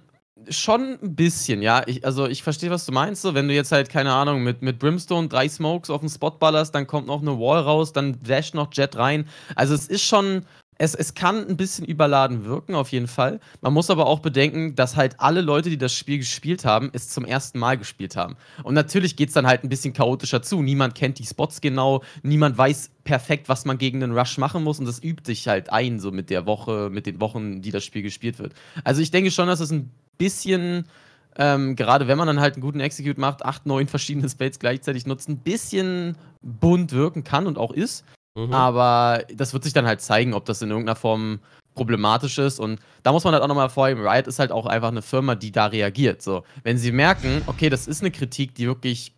schon ein bisschen, ja. Ich, also ich verstehe, was du meinst. So, wenn du jetzt halt, keine Ahnung, mit, mit Brimstone drei Smokes auf den Spot ballerst, dann kommt noch eine Wall raus, dann dasht noch Jet rein. Also es ist schon es, es kann ein bisschen überladen wirken, auf jeden Fall. Man muss aber auch bedenken, dass halt alle Leute, die das Spiel gespielt haben, es zum ersten Mal gespielt haben. Und natürlich geht es dann halt ein bisschen chaotischer zu. Niemand kennt die Spots genau, niemand weiß perfekt, was man gegen den Rush machen muss. Und das übt sich halt ein, so mit der Woche, mit den Wochen, die das Spiel gespielt wird. Also ich denke schon, dass es ein bisschen. Ähm, gerade wenn man dann halt einen guten Execute macht, acht, neun verschiedene Spells gleichzeitig nutzt, ein bisschen bunt wirken kann und auch ist. Mhm. Aber das wird sich dann halt zeigen, ob das in irgendeiner Form problematisch ist. Und da muss man halt auch nochmal vorheben, Riot ist halt auch einfach eine Firma, die da reagiert. So, wenn sie merken, okay, das ist eine Kritik, die wirklich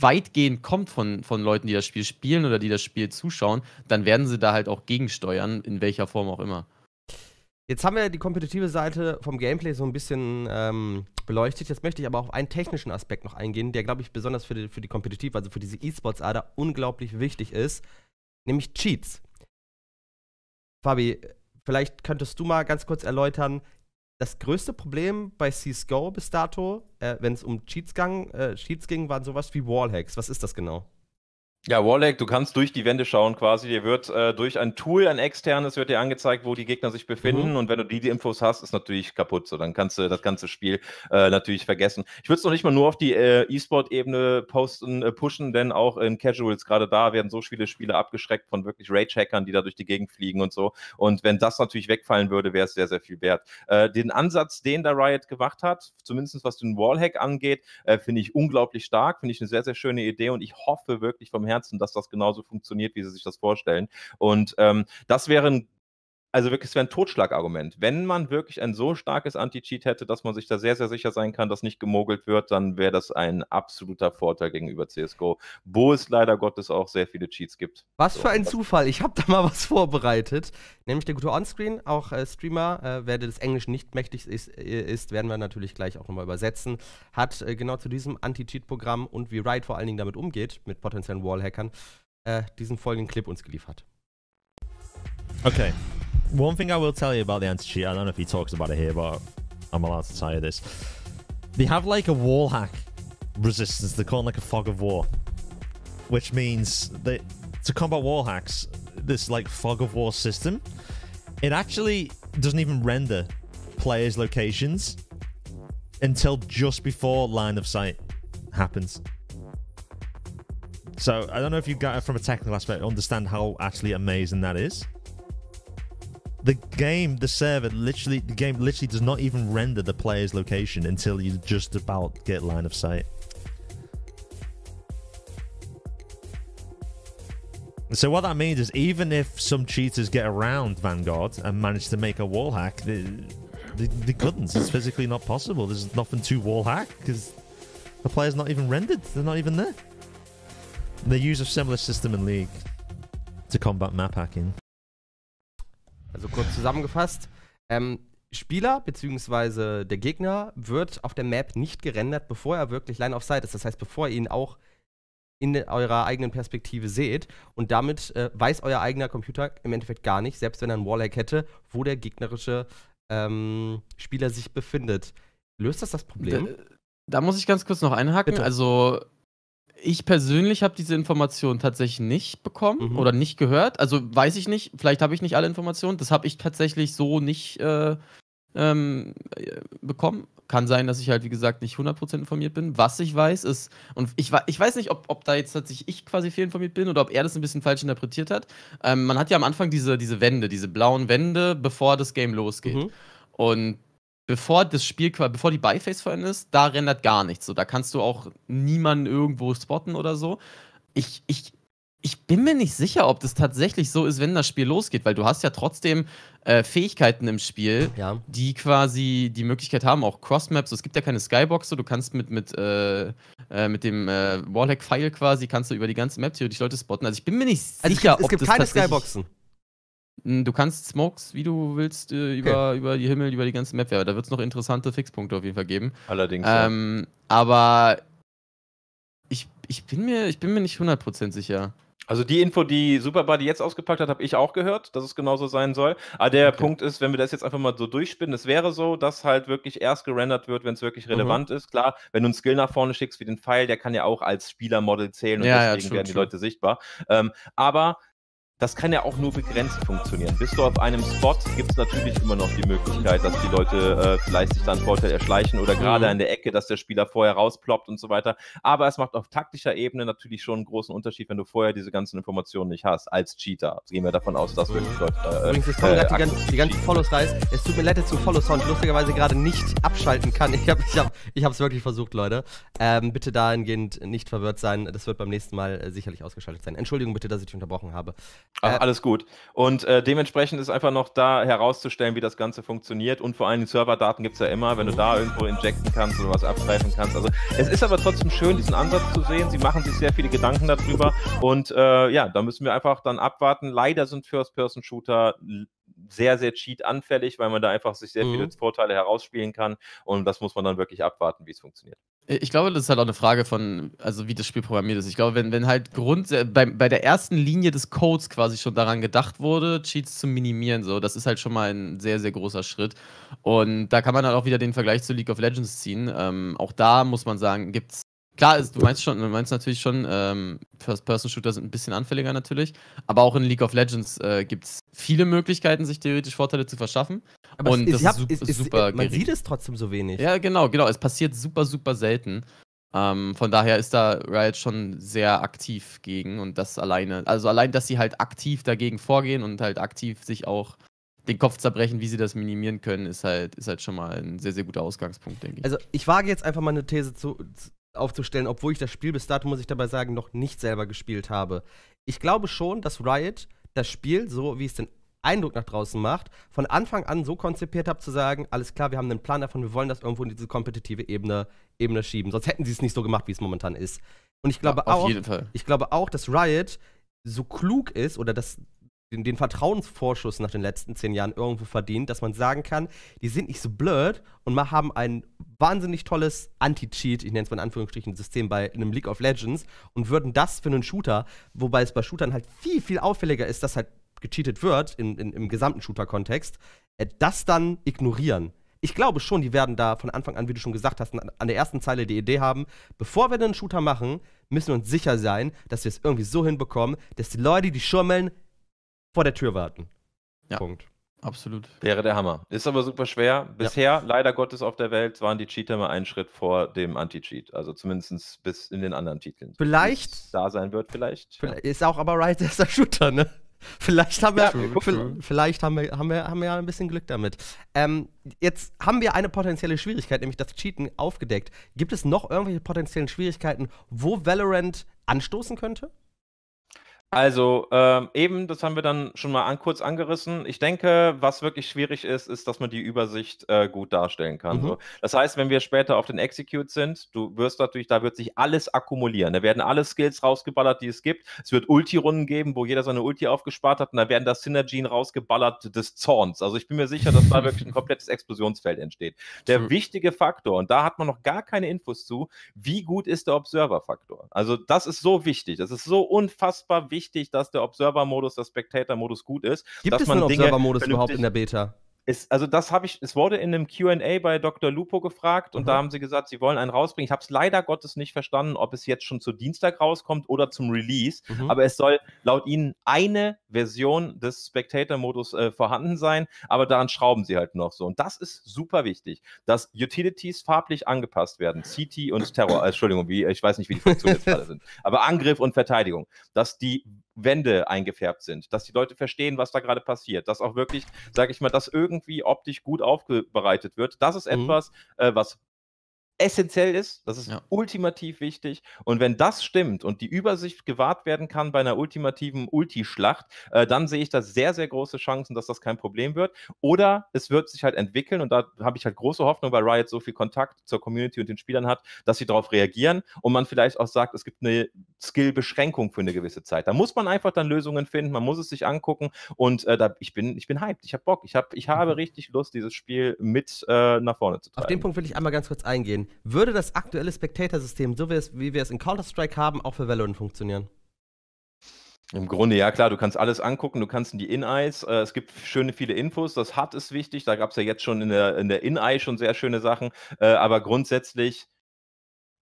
weitgehend kommt von, von Leuten, die das Spiel spielen oder die das Spiel zuschauen, dann werden sie da halt auch gegensteuern, in welcher Form auch immer. Jetzt haben wir die kompetitive Seite vom Gameplay so ein bisschen ähm, beleuchtet. Jetzt möchte ich aber auf einen technischen Aspekt noch eingehen, der, glaube ich, besonders für die, für die Kompetitive, also für diese E-Sports-Ader unglaublich wichtig ist nämlich Cheats. Fabi, vielleicht könntest du mal ganz kurz erläutern, das größte Problem bei CSGO bis dato, äh, wenn es um Cheats, gang, äh, Cheats ging, waren sowas wie Wallhacks. Was ist das genau? Ja, Warlock, du kannst durch die Wände schauen quasi. Dir wird äh, durch ein Tool, ein externes, wird dir angezeigt, wo die Gegner sich befinden. Mhm. Und wenn du die, die Infos hast, ist natürlich kaputt. So, dann kannst du das ganze Spiel äh, natürlich vergessen. Ich würde es noch nicht mal nur auf die äh, E-Sport-Ebene posten, äh, pushen, denn auch in Casuals, gerade da werden so viele Spiele abgeschreckt von wirklich Rage-Hackern, die da durch die Gegend fliegen und so. Und wenn das natürlich wegfallen würde, wäre es sehr, sehr viel wert. Äh, den Ansatz, den der Riot gemacht hat, zumindest was den Wallhack angeht, äh, finde ich unglaublich stark, finde ich eine sehr, sehr schöne Idee und ich hoffe wirklich vom Herzen, Herzen, dass das genauso funktioniert, wie sie sich das vorstellen. Und ähm, das wäre ein also wirklich, es wäre ein Totschlagargument. Wenn man wirklich ein so starkes Anti-Cheat hätte, dass man sich da sehr, sehr sicher sein kann, dass nicht gemogelt wird, dann wäre das ein absoluter Vorteil gegenüber CSGO, wo es leider Gottes auch sehr viele Cheats gibt. Was so, für ein Zufall. Ich habe da mal was vorbereitet. Nämlich der gute Onscreen, auch äh, Streamer, äh, wer des Englischen nicht mächtig ist, äh, ist, werden wir natürlich gleich auch nochmal übersetzen, hat äh, genau zu diesem Anti-Cheat-Programm und wie Riot vor allen Dingen damit umgeht, mit potenziellen Wallhackern, äh, diesen folgenden Clip uns geliefert. Okay. one thing I will tell you about the anti-cheat, I don't know if he talks about it here, but I'm allowed to tell you this. They have like a wall hack resistance. they call it like a fog of war, which means that to combat wall hacks, this like fog of war system, it actually doesn't even render players' locations until just before line of sight happens. So I don't know if you got it from a technical aspect understand how actually amazing that is the game, the server, literally, the game literally does not even render the player's location until you just about get line of sight. So what that means is even if some cheaters get around Vanguard and manage to make a wall hack, they, they, they couldn't. It's physically not possible. There's nothing to wall hack because the player's not even rendered. They're not even there. They use a similar system in League to combat map hacking. Also kurz zusammengefasst, ähm, Spieler bzw. der Gegner wird auf der Map nicht gerendert, bevor er wirklich Line of Sight ist. Das heißt, bevor ihr ihn auch in eurer eigenen Perspektive seht. Und damit äh, weiß euer eigener Computer im Endeffekt gar nicht, selbst wenn er einen Warlag hätte, wo der gegnerische ähm, Spieler sich befindet. Löst das das Problem? Da, da muss ich ganz kurz noch einhaken. Bitte. Also ich persönlich habe diese Information tatsächlich nicht bekommen mhm. oder nicht gehört. Also weiß ich nicht, vielleicht habe ich nicht alle Informationen. Das habe ich tatsächlich so nicht äh, ähm, äh, bekommen. Kann sein, dass ich halt, wie gesagt, nicht 100% informiert bin. Was ich weiß ist, und ich, ich weiß nicht, ob, ob da jetzt tatsächlich ich quasi fehlinformiert bin oder ob er das ein bisschen falsch interpretiert hat. Ähm, man hat ja am Anfang diese, diese Wände, diese blauen Wände, bevor das Game losgeht. Mhm. Und bevor das Spiel, bevor die Biface vorhanden ist, da rendert gar nichts. So, da kannst du auch niemanden irgendwo spotten oder so. Ich, ich, ich bin mir nicht sicher, ob das tatsächlich so ist, wenn das Spiel losgeht, weil du hast ja trotzdem äh, Fähigkeiten im Spiel, ja. die quasi die Möglichkeit haben, auch Crossmaps. So, es gibt ja keine Skybox, so, du kannst mit, mit, äh, äh, mit dem äh, Warlock-File quasi, kannst du über die ganze Map theoretisch Leute spotten. Also ich bin mir nicht sicher, also, es, es ob gibt das keine Skyboxen. Hm, du kannst Smokes, wie du willst, äh, über, okay. über die Himmel, über die ganze Map werfen. Da wird es noch interessante Fixpunkte auf jeden Fall geben. Allerdings. Ähm, ja. Aber ich, ich, bin mir, ich bin mir nicht 100% sicher. Also die Info, die Superbuddy jetzt ausgepackt hat, habe ich auch gehört, dass es genauso sein soll. Aber der okay. Punkt ist, wenn wir das jetzt einfach mal so durchspinnen, es wäre so, dass halt wirklich erst gerendert wird, wenn es wirklich mhm. relevant mhm. ist. Klar, wenn du einen Skill nach vorne schickst wie den Pfeil, der kann ja auch als Spielermodel zählen und ja, deswegen ja, true, werden die true. Leute sichtbar. Ähm, aber das kann ja auch nur begrenzt funktionieren. Bist du auf einem Spot, gibt es natürlich immer noch die Möglichkeit, dass die Leute äh, vielleicht sich dann Vorteil erschleichen oder gerade mhm. an der Ecke, dass der Spieler vorher rausploppt und so weiter. Aber es macht auf taktischer Ebene natürlich schon einen großen Unterschied, wenn du vorher diese ganzen Informationen nicht hast, als Cheater. Also gehen wir davon aus, dass wirklich Leute. Äh, Übrigens, ich komme äh, die, ganzen, die ganzen Follows reiß. Es tut mir leid, dass ich Follow-Sound lustigerweise gerade nicht abschalten kann. Ich habe es ich hab, ich wirklich versucht, Leute. Ähm, bitte dahingehend nicht verwirrt sein. Das wird beim nächsten Mal äh, sicherlich ausgeschaltet sein. Entschuldigung bitte, dass ich dich unterbrochen habe. Ach, äh, alles gut. Und äh, dementsprechend ist einfach noch da herauszustellen, wie das Ganze funktioniert. Und vor allem die Serverdaten gibt es ja immer, wenn du da irgendwo injecten kannst oder was abgreifen kannst. Also es ist aber trotzdem schön, diesen Ansatz zu sehen. Sie machen sich sehr viele Gedanken darüber. Und äh, ja, da müssen wir einfach dann abwarten. Leider sind First-Person-Shooter sehr, sehr cheat-anfällig, weil man da einfach sich sehr mhm. viele Vorteile herausspielen kann. Und das muss man dann wirklich abwarten, wie es funktioniert. Ich glaube, das ist halt auch eine Frage von, also wie das Spiel programmiert ist. Ich glaube, wenn, wenn halt Grund, äh, bei, bei der ersten Linie des Codes quasi schon daran gedacht wurde, Cheats zu minimieren, so, das ist halt schon mal ein sehr, sehr großer Schritt. Und da kann man halt auch wieder den Vergleich zu League of Legends ziehen. Ähm, auch da muss man sagen, gibt's. Klar, ist, du meinst schon, du meinst natürlich schon, ähm, First-Person-Shooter sind ein bisschen anfälliger natürlich, aber auch in League of Legends äh, gibt es viele Möglichkeiten, sich theoretisch Vorteile zu verschaffen. Aber und das hab, ist, ist, ist, super äh, Man sieht es trotzdem so wenig. Ja, genau, genau. Es passiert super, super selten. Ähm, von daher ist da Riot schon sehr aktiv gegen und das alleine. Also allein, dass sie halt aktiv dagegen vorgehen und halt aktiv sich auch den Kopf zerbrechen, wie sie das minimieren können, ist halt, ist halt schon mal ein sehr, sehr guter Ausgangspunkt, denke ich. Also ich wage jetzt einfach mal eine These zu, aufzustellen, obwohl ich das Spiel bis dato, muss ich dabei sagen, noch nicht selber gespielt habe. Ich glaube schon, dass Riot das Spiel, so wie es den Eindruck nach draußen macht, von Anfang an so konzipiert habe zu sagen, alles klar, wir haben einen Plan davon, wir wollen das irgendwo in diese kompetitive Ebene, Ebene schieben. Sonst hätten sie es nicht so gemacht, wie es momentan ist. Und ich glaube ja, auch, ich glaube auch, dass Riot so klug ist oder dass den, den, Vertrauensvorschuss nach den letzten zehn Jahren irgendwo verdient, dass man sagen kann, die sind nicht so blöd und haben ein wahnsinnig tolles Anti-Cheat, ich nenne es mal in Anführungsstrichen, System bei einem League of Legends und würden das für einen Shooter, wobei es bei Shootern halt viel, viel auffälliger ist, dass halt gecheatet wird, in, in, im gesamten Shooter-Kontext, äh, das dann ignorieren. Ich glaube schon, die werden da von Anfang an, wie du schon gesagt hast, an, der ersten Zeile die Idee haben, bevor wir einen Shooter machen, müssen wir uns sicher sein, dass wir es irgendwie so hinbekommen, dass die Leute, die schummeln, vor der Tür warten. Ja. Punkt. Absolut. Wäre der Hammer. Ist aber super schwer. Bisher, ja. leider Gottes auf der Welt, waren die Cheater mal einen Schritt vor dem Anti-Cheat. Also zumindest bis in den anderen Titeln. Vielleicht. Da sein wird, vielleicht. vielleicht ja. Ist auch aber Riot erster Shooter, ne? Vielleicht haben wir, ja, vielleicht haben wir, haben wir, haben wir ja ein bisschen Glück damit. Ähm, jetzt haben wir eine potenzielle Schwierigkeit, nämlich das Cheaten aufgedeckt. Gibt es noch irgendwelche potenziellen Schwierigkeiten, wo Valorant anstoßen könnte? Also ähm, eben, das haben wir dann schon mal an, kurz angerissen. Ich denke, was wirklich schwierig ist, ist, dass man die Übersicht äh, gut darstellen kann. Mhm. So. Das heißt, wenn wir später auf den Execute sind, du wirst natürlich, da wird sich alles akkumulieren. Da werden alle Skills rausgeballert, die es gibt. Es wird Ulti-Runden geben, wo jeder seine Ulti aufgespart hat und da werden da Synergien rausgeballert des Zorns. Also ich bin mir sicher, dass da [laughs] wirklich ein komplettes Explosionsfeld entsteht. Der mhm. wichtige Faktor, und da hat man noch gar keine Infos zu, wie gut ist der Observer-Faktor? Also das ist so wichtig, das ist so unfassbar wichtig wichtig, dass der Observer-Modus, der Spectator-Modus gut ist. Gibt es einen Observer-Modus überhaupt in der Beta? Es, also das habe ich, es wurde in einem QA bei Dr. Lupo gefragt und mhm. da haben sie gesagt, sie wollen einen rausbringen. Ich habe es leider Gottes nicht verstanden, ob es jetzt schon zu Dienstag rauskommt oder zum Release. Mhm. Aber es soll laut ihnen eine Version des Spectator-Modus äh, vorhanden sein, aber daran schrauben sie halt noch so. Und das ist super wichtig, dass Utilities farblich angepasst werden. CT und Terror, äh, Entschuldigung, wie, ich weiß nicht, wie die Funktionen jetzt [laughs] gerade sind. Aber Angriff und Verteidigung, dass die Wände eingefärbt sind, dass die Leute verstehen, was da gerade passiert, dass auch wirklich, sage ich mal, das irgendwie optisch gut aufbereitet wird. Das ist mhm. etwas, äh, was essentiell ist, das ist ja. ultimativ wichtig. Und wenn das stimmt und die Übersicht gewahrt werden kann bei einer ultimativen Ulti-Schlacht, äh, dann sehe ich da sehr, sehr große Chancen, dass das kein Problem wird. Oder es wird sich halt entwickeln und da habe ich halt große Hoffnung, weil Riot so viel Kontakt zur Community und den Spielern hat, dass sie darauf reagieren und man vielleicht auch sagt, es gibt eine Skill-Beschränkung für eine gewisse Zeit. Da muss man einfach dann Lösungen finden, man muss es sich angucken und äh, da, ich, bin, ich bin hyped, ich habe Bock, ich, hab, ich habe mhm. richtig Lust, dieses Spiel mit äh, nach vorne zu treiben. Auf den Punkt will ich einmal ganz kurz eingehen würde das aktuelle Spectator-System, so wie wir es in Counter-Strike haben, auch für Valorant funktionieren? Im Grunde, ja klar, du kannst alles angucken, du kannst in die In-Eyes, äh, es gibt schöne viele Infos, das HUD ist wichtig, da gab es ja jetzt schon in der, in der In-Eye schon sehr schöne Sachen, äh, aber grundsätzlich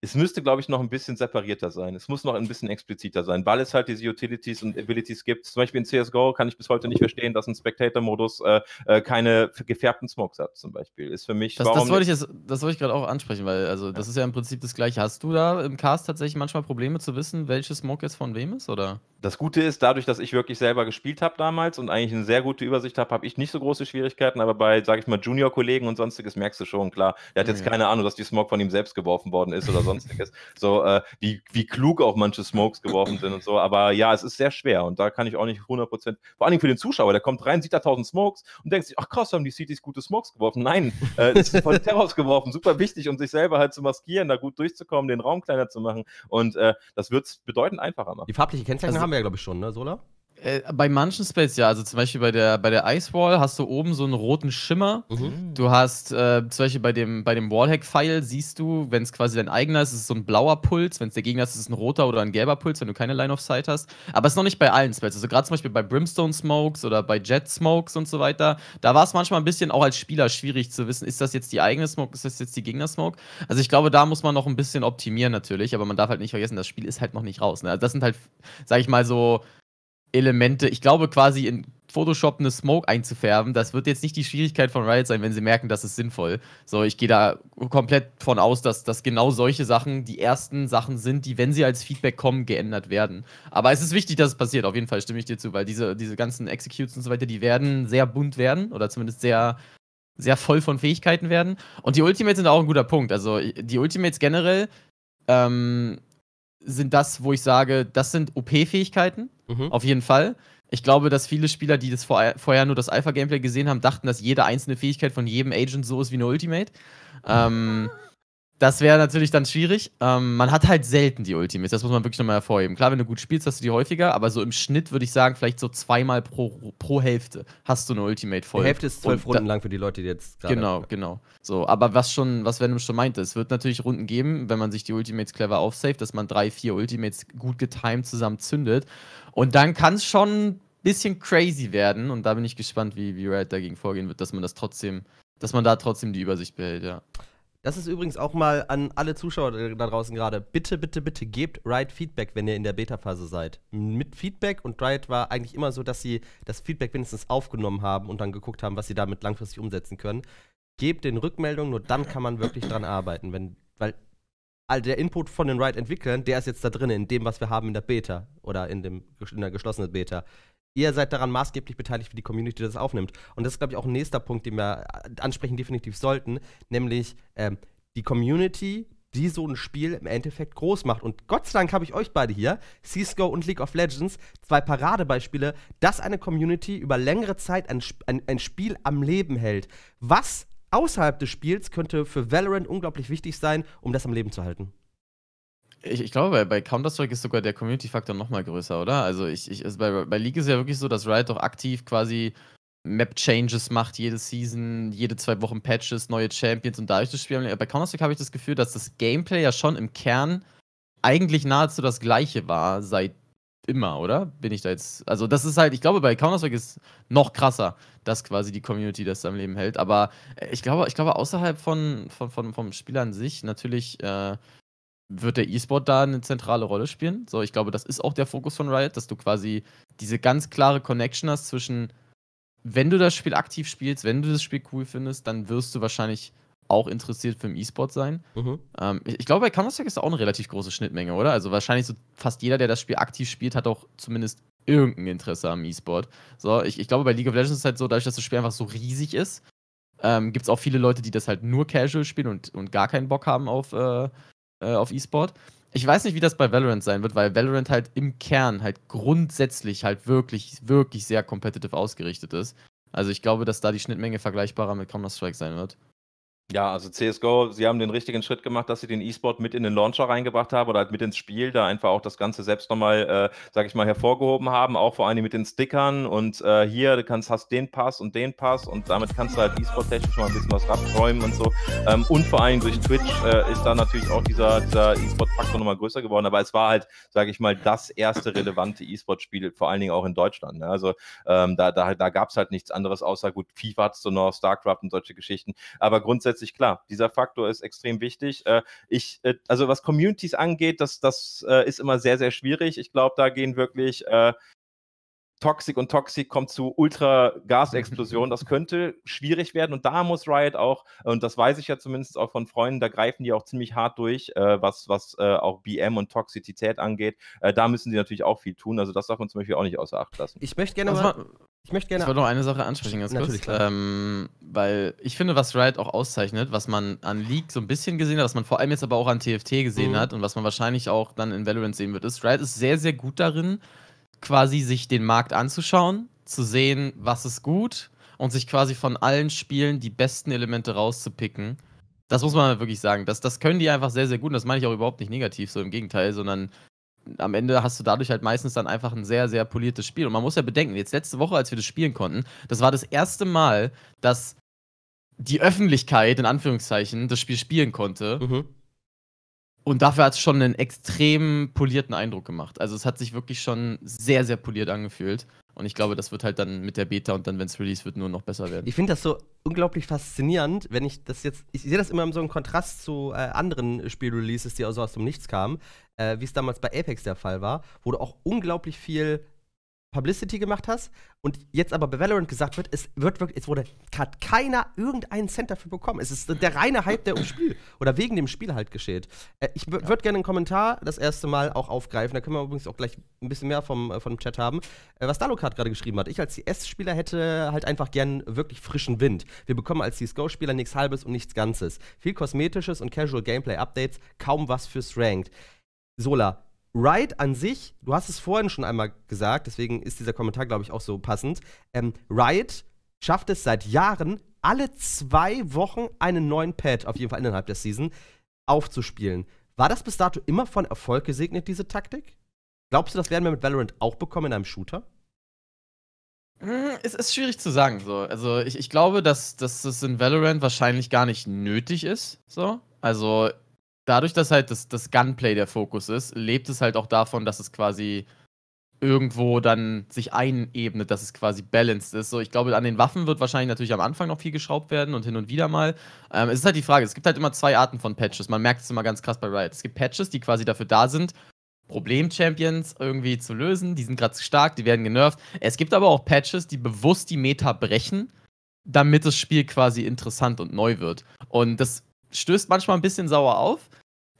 es müsste, glaube ich, noch ein bisschen separierter sein. Es muss noch ein bisschen expliziter sein, weil es halt diese Utilities und Abilities gibt. Zum Beispiel in CSGO kann ich bis heute nicht verstehen, dass ein Spectator-Modus äh, äh keine gefärbten Smokes hat, zum Beispiel. Ist für mich. Das, das wollte ich, jetzt, das wollte ich gerade auch ansprechen, weil also das ist ja im Prinzip das Gleiche. Hast du da im Cast tatsächlich manchmal Probleme zu wissen, welches Smoke jetzt von wem ist, oder? das Gute ist, dadurch, dass ich wirklich selber gespielt habe damals und eigentlich eine sehr gute Übersicht habe, habe ich nicht so große Schwierigkeiten, aber bei, sage ich mal, Junior-Kollegen und sonstiges merkst du schon, klar, der hat jetzt ja. Mhm. keine Ahnung, dass die Smoke von ihm selbst geworfen worden ist oder sonstiges. [laughs] so, äh, wie, wie klug auch manche Smokes geworfen sind und so, aber ja, es ist sehr schwer und da kann ich auch nicht 100%, Prozent, vor allen Dingen für den Zuschauer, der kommt rein, sieht da 1000 Smokes und denkt sich, ach krass, haben die Cities gute Smokes geworfen. Nein, äh, das ist von Terrors geworfen, super wichtig, um sich selber halt zu maskieren, da gut durchzukommen, den Raum kleiner zu machen und äh, das wird es bedeutend einfacher machen. Die farbliche Kennzeichnung also, haben haben wir ja, glaube ich, schon, ne, Sola? Äh, bei manchen Spells ja, also zum Beispiel bei der, bei der Ice Wall hast du oben so einen roten Schimmer. Mhm. Du hast äh, zum Beispiel bei dem, bei dem wallhack file siehst du, wenn es quasi dein eigener ist, ist es so ein blauer Puls. Wenn es der Gegner ist, ist es ein roter oder ein gelber Puls, wenn du keine Line of Sight hast. Aber es ist noch nicht bei allen Spells. Also gerade zum Beispiel bei Brimstone Smokes oder bei Jet Smokes und so weiter. Da war es manchmal ein bisschen auch als Spieler schwierig zu wissen, ist das jetzt die eigene Smoke, ist das jetzt die Gegner-Smoke? Also ich glaube, da muss man noch ein bisschen optimieren natürlich, aber man darf halt nicht vergessen, das Spiel ist halt noch nicht raus. Ne? Also das sind halt, sag ich mal so Elemente, ich glaube quasi in Photoshop eine Smoke einzufärben, das wird jetzt nicht die Schwierigkeit von Riot sein, wenn sie merken, das ist sinnvoll. So, ich gehe da komplett von aus, dass, dass genau solche Sachen die ersten Sachen sind, die, wenn sie als Feedback kommen, geändert werden. Aber es ist wichtig, dass es passiert, auf jeden Fall stimme ich dir zu, weil diese, diese ganzen Executes und so weiter, die werden sehr bunt werden oder zumindest sehr sehr voll von Fähigkeiten werden. Und die Ultimates sind auch ein guter Punkt. Also die Ultimates generell ähm, sind das, wo ich sage, das sind OP-Fähigkeiten. Mhm. Auf jeden Fall. Ich glaube, dass viele Spieler, die das vorher nur das Alpha-Gameplay gesehen haben, dachten, dass jede einzelne Fähigkeit von jedem Agent so ist wie eine Ultimate. Ähm, das wäre natürlich dann schwierig. Ähm, man hat halt selten die Ultimates, das muss man wirklich nochmal hervorheben. Klar, wenn du gut spielst, hast du die häufiger, aber so im Schnitt würde ich sagen, vielleicht so zweimal pro, pro Hälfte hast du eine Ultimate voll. Die Hälfte ist zwölf Runden lang für die Leute, die jetzt gerade. Genau, genau. So, aber was schon, was Venom schon meinte, es wird natürlich Runden geben, wenn man sich die Ultimates clever aufsaved, dass man drei, vier Ultimates gut getimed zusammen zündet. Und dann kann es schon ein bisschen crazy werden. Und da bin ich gespannt, wie, wie Riot dagegen vorgehen wird, dass man das trotzdem, dass man da trotzdem die Übersicht behält, ja. Das ist übrigens auch mal an alle Zuschauer da draußen gerade. Bitte, bitte, bitte gebt Riot Feedback, wenn ihr in der Beta-Phase seid. Mit Feedback und Riot war eigentlich immer so, dass sie das Feedback wenigstens aufgenommen haben und dann geguckt haben, was sie damit langfristig umsetzen können. Gebt den Rückmeldungen, nur dann kann man wirklich dran arbeiten. Wenn, weil all der Input von den ride entwicklern der ist jetzt da drin, in dem, was wir haben in der Beta oder in, dem, in der geschlossenen Beta. Ihr seid daran maßgeblich beteiligt, wie die Community das aufnimmt. Und das ist, glaube ich, auch ein nächster Punkt, den wir äh, ansprechen definitiv sollten, nämlich ähm, die Community, die so ein Spiel im Endeffekt groß macht. Und Gott sei Dank habe ich euch beide hier, CSGO und League of Legends, zwei Paradebeispiele, dass eine Community über längere Zeit ein, ein, ein Spiel am Leben hält. Was außerhalb des Spiels könnte für Valorant unglaublich wichtig sein, um das am Leben zu halten. Ich, ich glaube, bei Counter-Strike ist sogar der Community-Faktor nochmal größer, oder? Also, ich, ich, also bei, bei League ist ja wirklich so, dass Riot doch aktiv quasi Map-Changes macht jede Season, jede zwei Wochen Patches, neue Champions und dadurch das Spiel. Bei Counter-Strike habe ich das Gefühl, dass das Gameplay ja schon im Kern eigentlich nahezu das gleiche war, seit immer, oder? Bin ich da jetzt. Also, das ist halt, ich glaube, bei Counter-Strike ist noch krasser, dass quasi die Community das am Leben hält. Aber äh, ich glaube, ich glaube außerhalb von, von, von vom Spiel an sich, natürlich äh, wird der E-Sport da eine zentrale Rolle spielen. So, ich glaube, das ist auch der Fokus von Riot, dass du quasi diese ganz klare Connection hast zwischen, wenn du das Spiel aktiv spielst, wenn du das Spiel cool findest, dann wirst du wahrscheinlich auch interessiert für den E-Sport sein. Mhm. Ähm, ich, ich, glaube, bei Counter-Strike ist da auch eine relativ große Schnittmenge, oder? Also wahrscheinlich so fast jeder, der das Spiel aktiv spielt, hat auch zumindest irgendein Interesse am E-Sport. So, ich, ich, glaube, bei League of Legends ist es halt so, dadurch, dass das Spiel einfach so riesig ist, ähm, gibt es auch viele Leute, die das halt nur casual spielen und, und gar keinen Bock haben auf, äh, äh, auf E-Sport. Ich weiß nicht, wie das bei Valorant sein wird, weil Valorant halt im Kern halt grundsätzlich halt wirklich, wirklich sehr competitive ausgerichtet ist. Also ich glaube, dass da die Schnittmenge vergleichbarer mit Counter-Strike sein wird. Ja, also CSGO, sie haben den richtigen Schritt gemacht, dass sie den E-Sport mit in den Launcher reingebracht haben oder halt mit ins Spiel, da einfach auch das Ganze selbst nochmal, äh, sag ich mal, hervorgehoben haben, auch vor allem mit den Stickern und äh, hier, du kannst, hast den Pass und den Pass und damit kannst du halt E-Sport-technisch mal ein bisschen was abräumen und so. Ähm, und vor allem durch Twitch äh, ist da natürlich auch dieser, dieser E-Sport-Faktor nochmal größer geworden, aber es war halt, sag ich mal, das erste relevante E-Sport-Spiel, vor allen Dingen auch in Deutschland. Ne? Also ähm, da, da, da gab es halt nichts anderes, außer gut, FIFA hattest so noch, StarCraft und solche Geschichten, aber grundsätzlich grundsätzlich klar. Dieser Faktor ist extrem wichtig. Äh, ich, äh, also was Communities angeht, das, das äh, ist immer sehr, sehr schwierig. Ich glaube, da gehen wirklich Toxic und Toxic kommt zu Ultra-Gasexplosion. Das [laughs] könnte schwierig werden und da muss Riot auch, und das weiß ich ja zumindest auch von Freunden, da greifen die auch ziemlich hart durch, äh, was, was äh, auch BM und Toxizität angeht. Äh, da müssen sie natürlich auch viel tun. Also das darf man zum Beispiel auch nicht außer Acht lassen. Ich möchte gerne also, mal. Ich möchte gerne. Ich wollte noch eine Sache ansprechen, ganz kurz. Ähm, weil ich finde, was Riot auch auszeichnet, was man an League so ein bisschen gesehen hat, was man vor allem jetzt aber auch an TFT gesehen mhm. hat und was man wahrscheinlich auch dann in Valorant sehen wird, ist, Riot ist sehr, sehr gut darin, quasi sich den Markt anzuschauen, zu sehen, was ist gut und sich quasi von allen Spielen die besten Elemente rauszupicken. Das muss man halt wirklich sagen. Das, das können die einfach sehr, sehr gut. Und das meine ich auch überhaupt nicht negativ, so im Gegenteil, sondern am Ende hast du dadurch halt meistens dann einfach ein sehr, sehr poliertes Spiel. Und man muss ja bedenken, jetzt letzte Woche, als wir das spielen konnten, das war das erste Mal, dass die Öffentlichkeit, in Anführungszeichen, das Spiel spielen konnte. Mhm. Und dafür hat es schon einen extrem polierten Eindruck gemacht. Also es hat sich wirklich schon sehr, sehr poliert angefühlt. Und ich glaube, das wird halt dann mit der Beta und dann, wenn es released wird, nur noch besser werden. Ich finde das so unglaublich faszinierend, wenn ich das jetzt. Ich sehe das immer in so einem Kontrast zu äh, anderen Spielreleases, die auch so aus dem Nichts kamen, äh, wie es damals bei Apex der Fall war, wo du auch unglaublich viel Publicity gemacht hast und jetzt aber bei Valorant gesagt wird, es wird wirklich, es wurde, hat keiner irgendeinen Cent dafür bekommen. Es ist der reine Hype, der ums Spiel oder wegen dem Spiel halt geschieht. Äh, ich ja. würde gerne einen Kommentar das erste Mal auch aufgreifen. Da können wir übrigens auch gleich ein bisschen mehr vom, äh, vom Chat haben. Äh, was Dalokart gerade geschrieben hat. Ich als CS-Spieler hätte halt einfach gern wirklich frischen Wind. Wir bekommen als CSGO-Spieler nichts Halbes und nichts Ganzes. Viel kosmetisches und Casual Gameplay-Updates, kaum was fürs Ranked. Sola, Ride an sich, du hast es vorhin schon einmal gesagt, deswegen ist dieser Kommentar, glaube ich, auch so passend. Ähm, Ride schafft es seit Jahren, alle zwei Wochen einen neuen Pad, auf jeden Fall innerhalb der Season, aufzuspielen. War das bis dato immer von Erfolg gesegnet, diese Taktik? Glaubst du, das werden wir mit Valorant auch bekommen in einem Shooter? Hm, es ist schwierig zu sagen. So. Also ich, ich glaube, dass, dass das in Valorant wahrscheinlich gar nicht nötig ist. So. Also dadurch, dass halt das, das Gunplay der Fokus ist, lebt es halt auch davon, dass es quasi irgendwo dann sich einebnet, dass es quasi balanced ist. So, ich glaube, an den Waffen wird wahrscheinlich natürlich am Anfang noch viel geschraubt werden und hin und wieder mal. Ähm, es ist halt die Frage, es gibt halt immer zwei Arten von Patches. Man merkt es immer ganz krass bei Riot. Es gibt Patches, die quasi dafür da sind, Problem-Champions irgendwie zu lösen. Die sind gerade zu stark, die werden genervt. Es gibt aber auch Patches, die bewusst die Meta brechen, damit das Spiel quasi interessant und neu wird. Und das stößt manchmal ein bisschen sauer auf.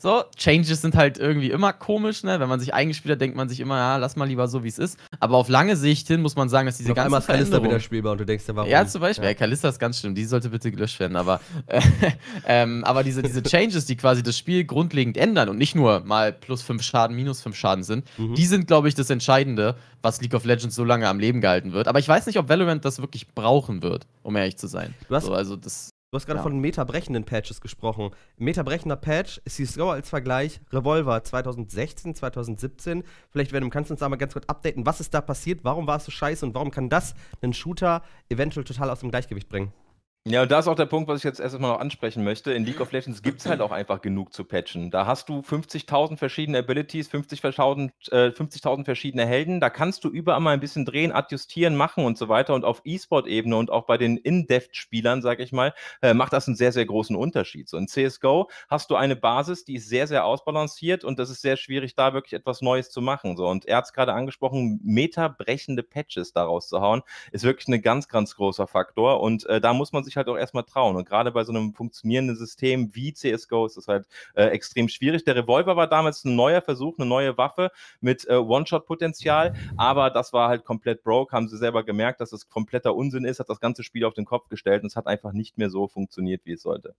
So, Changes sind halt irgendwie immer komisch, ne? Wenn man sich eingespielt hat, denkt man sich immer, ja, lass mal lieber so, wie es ist. Aber auf lange Sicht hin muss man sagen, dass diese Noch ganze immer Veränderung... wieder spielbar und du denkst ja, warum? Ja, zum Beispiel. Ja, ja Kalista ist ganz schlimm. Die sollte bitte gelöscht werden. Aber, äh, [laughs] ähm, aber diese, diese Changes, die quasi das Spiel grundlegend ändern und nicht nur mal plus 5 Schaden, minus 5 Schaden sind, mhm. die sind, glaube ich, das Entscheidende, was League of Legends so lange am Leben gehalten wird. Aber ich weiß nicht, ob Valorant das wirklich brauchen wird, um ehrlich zu sein. Was? so, also das Du hast gerade ja. von metabrechenden Patches gesprochen. Metabrechender Patch ist Score als Vergleich Revolver 2016, 2017. Vielleicht, du kannst uns da mal ganz kurz updaten, was ist da passiert, warum war es so scheiße und warum kann das einen Shooter eventuell total aus dem Gleichgewicht bringen? Ja, und da ist auch der Punkt, was ich jetzt erstmal noch ansprechen möchte. In League of Legends gibt es halt auch einfach genug zu patchen. Da hast du 50.000 verschiedene Abilities, 50.000 äh, 50 verschiedene Helden. Da kannst du überall mal ein bisschen drehen, adjustieren, machen und so weiter. Und auf E-Sport-Ebene und auch bei den In-Depth-Spielern, sag ich mal, äh, macht das einen sehr, sehr großen Unterschied. So in CSGO hast du eine Basis, die ist sehr, sehr ausbalanciert und das ist sehr schwierig, da wirklich etwas Neues zu machen. So. Und er hat es gerade angesprochen, metabrechende Patches daraus zu hauen, ist wirklich ein ganz, ganz großer Faktor. Und äh, da muss man sich sich halt auch erstmal trauen. Und gerade bei so einem funktionierenden System wie CSGO ist das halt äh, extrem schwierig. Der Revolver war damals ein neuer Versuch, eine neue Waffe mit äh, One-Shot-Potenzial, aber das war halt komplett broke, haben sie selber gemerkt, dass das kompletter Unsinn ist, hat das ganze Spiel auf den Kopf gestellt und es hat einfach nicht mehr so funktioniert, wie es sollte.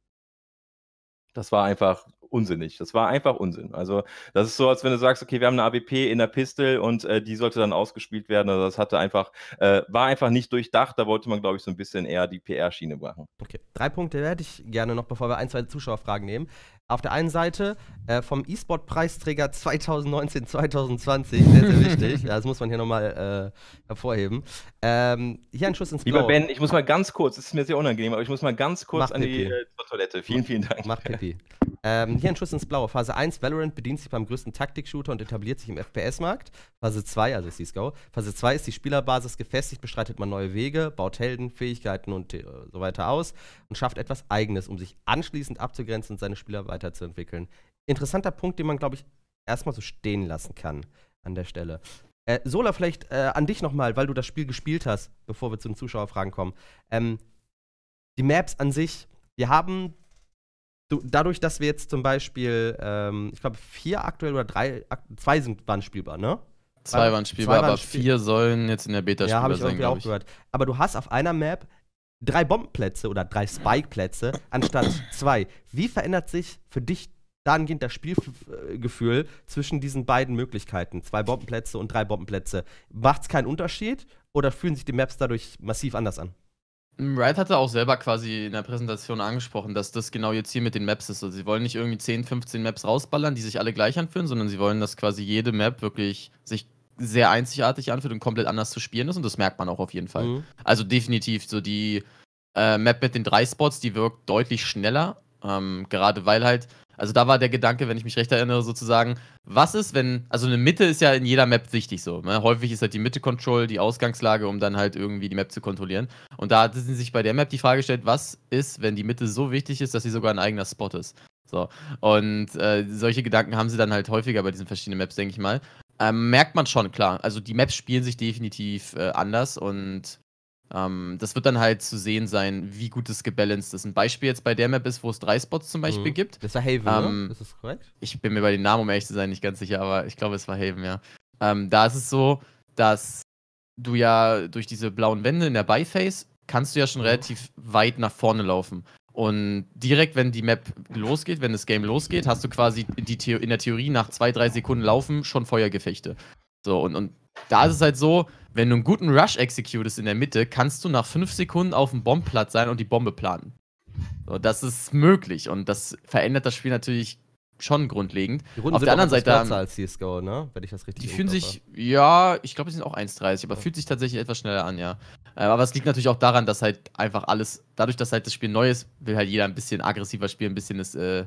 Das war einfach unsinnig. Das war einfach Unsinn. Also, das ist so, als wenn du sagst, okay, wir haben eine AWP in der Pistol und äh, die sollte dann ausgespielt werden. Also, das hatte einfach, äh, war einfach nicht durchdacht. Da wollte man, glaube ich, so ein bisschen eher die PR-Schiene machen. Okay, drei Punkte hätte ich gerne noch, bevor wir ein, zwei Zuschauerfragen nehmen auf der einen Seite äh, vom E-Sport-Preisträger 2019, 2020, sehr, sehr wichtig, [laughs] das muss man hier nochmal äh, hervorheben. Ähm, hier ein Schuss ins Blaue. Lieber Ben, ich muss mal ganz kurz, es ist mir sehr unangenehm, aber ich muss mal ganz kurz Mach an Pipi. die äh, Toilette. Vielen, vielen Dank. Mach Pipi. Ähm, hier ein Schuss ins Blaue. Phase 1, Valorant bedient sich beim größten Taktik-Shooter und etabliert sich im FPS-Markt. Phase 2, also CSGO. Phase 2 ist die Spielerbasis gefestigt, bestreitet man neue Wege, baut Helden, Fähigkeiten und äh, so weiter aus und schafft etwas Eigenes, um sich anschließend abzugrenzen und seine Spieler weiter weiterzuentwickeln. Interessanter Punkt, den man, glaube ich, erstmal so stehen lassen kann an der Stelle. Äh, Sola, vielleicht äh, an dich nochmal, weil du das Spiel gespielt hast, bevor wir zu den Zuschauerfragen kommen. Ähm, die Maps an sich, wir haben dadurch, dass wir jetzt zum Beispiel, ähm, ich glaube, vier aktuell oder drei, zwei sind, waren spielbar, ne? Zwei waren spielbar, zwei waren aber spiel vier sollen jetzt in der Beta spielbar sein. Ja, habe ich irgendwie auch gehört. Aber du hast auf einer Map drei Bombenplätze oder drei Spikeplätze anstatt zwei. Wie verändert sich für dich dahingehend das Spielgefühl zwischen diesen beiden Möglichkeiten, zwei Bombenplätze und drei Bombenplätze? Macht es keinen Unterschied oder fühlen sich die Maps dadurch massiv anders an? Wright hatte auch selber quasi in der Präsentation angesprochen, dass das genau jetzt hier mit den Maps ist. Also sie wollen nicht irgendwie 10, 15 Maps rausballern, die sich alle gleich anfühlen, sondern sie wollen, dass quasi jede Map wirklich sich sehr einzigartig anfühlt und komplett anders zu spielen ist und das merkt man auch auf jeden Fall. Mhm. Also definitiv so die äh, Map mit den drei Spots, die wirkt deutlich schneller, ähm, gerade weil halt, also da war der Gedanke, wenn ich mich recht erinnere, sozusagen, was ist, wenn, also eine Mitte ist ja in jeder Map wichtig so. Ne? Häufig ist halt die Mitte-Control die Ausgangslage, um dann halt irgendwie die Map zu kontrollieren. Und da hat sie sich bei der Map die Frage gestellt, was ist, wenn die Mitte so wichtig ist, dass sie sogar ein eigener Spot ist. So. Und äh, solche Gedanken haben sie dann halt häufiger bei diesen verschiedenen Maps, denke ich mal. Ähm, merkt man schon, klar. Also die Maps spielen sich definitiv äh, anders und ähm, das wird dann halt zu sehen sein, wie gut es gebalanced ist. Ein Beispiel jetzt bei der Map ist, wo es drei Spots zum Beispiel mhm. gibt. Das war Haven, ne? ähm, oder? Ist das korrekt? Ich bin mir bei den Namen, um ehrlich zu sein, nicht ganz sicher, aber ich glaube, es war Haven, ja. Ähm, da ist es so, dass du ja durch diese blauen Wände in der Biface kannst du ja schon mhm. relativ weit nach vorne laufen. Und direkt, wenn die Map losgeht, wenn das Game losgeht, hast du quasi die in der Theorie nach zwei, drei Sekunden Laufen schon Feuergefechte. So, und, und da ist es halt so, wenn du einen guten Rush executest in der Mitte, kannst du nach fünf Sekunden auf dem Bombplatz sein und die Bombe planen. So, das ist möglich und das verändert das Spiel natürlich schon grundlegend. Die Runden auf der anderen Seite kürzer als CSGO, ne? Wenn ich das richtig Die fühlen sich, ja, ich glaube, die sind auch 1,30, aber ja. fühlt sich tatsächlich etwas schneller an, ja. Äh, aber es liegt natürlich auch daran, dass halt einfach alles, dadurch, dass halt das Spiel neu ist, will halt jeder ein bisschen aggressiver spielen, ein bisschen das, äh,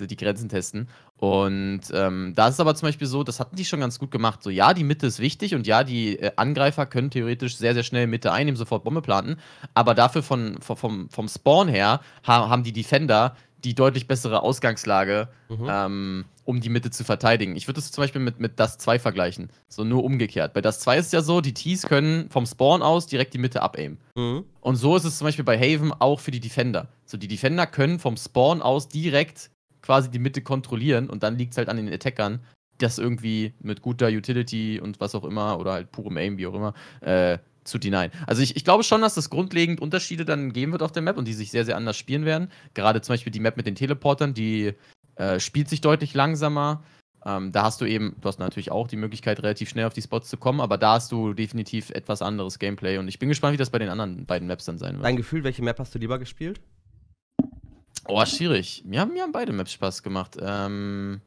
die Grenzen testen. Und ähm, da ist es aber zum Beispiel so, das hatten die schon ganz gut gemacht. So, ja, die Mitte ist wichtig und ja, die äh, Angreifer können theoretisch sehr, sehr schnell Mitte einnehmen, sofort Bombe planten. Aber dafür von, von vom, vom Spawn her ha haben die Defender die deutlich bessere Ausgangslage, mhm. ähm, um die Mitte zu verteidigen. Ich würde es zum Beispiel mit, mit Das 2 vergleichen. So nur umgekehrt. Bei Das 2 ist es ja so, die Tees können vom Spawn aus direkt die Mitte abaimen. Mhm. Und so ist es zum Beispiel bei Haven auch für die Defender. So die Defender können vom Spawn aus direkt quasi die Mitte kontrollieren und dann liegt es halt an den Attackern, das irgendwie mit guter Utility und was auch immer oder halt purem Aim, wie auch immer, äh, zu denyen. Also ich, ich glaube schon, dass das grundlegend Unterschiede dann geben wird auf der Map und die sich sehr, sehr anders spielen werden. Gerade zum Beispiel die Map mit den Teleportern, die äh, spielt sich deutlich langsamer. Ähm, da hast du eben, du hast natürlich auch die Möglichkeit, relativ schnell auf die Spots zu kommen, aber da hast du definitiv etwas anderes Gameplay und ich bin gespannt, wie das bei den anderen beiden Maps dann sein wird. Dein Gefühl, welche Map hast du lieber gespielt? Oh, schwierig. Mir haben, mir haben beide Maps Spaß gemacht. Ähm,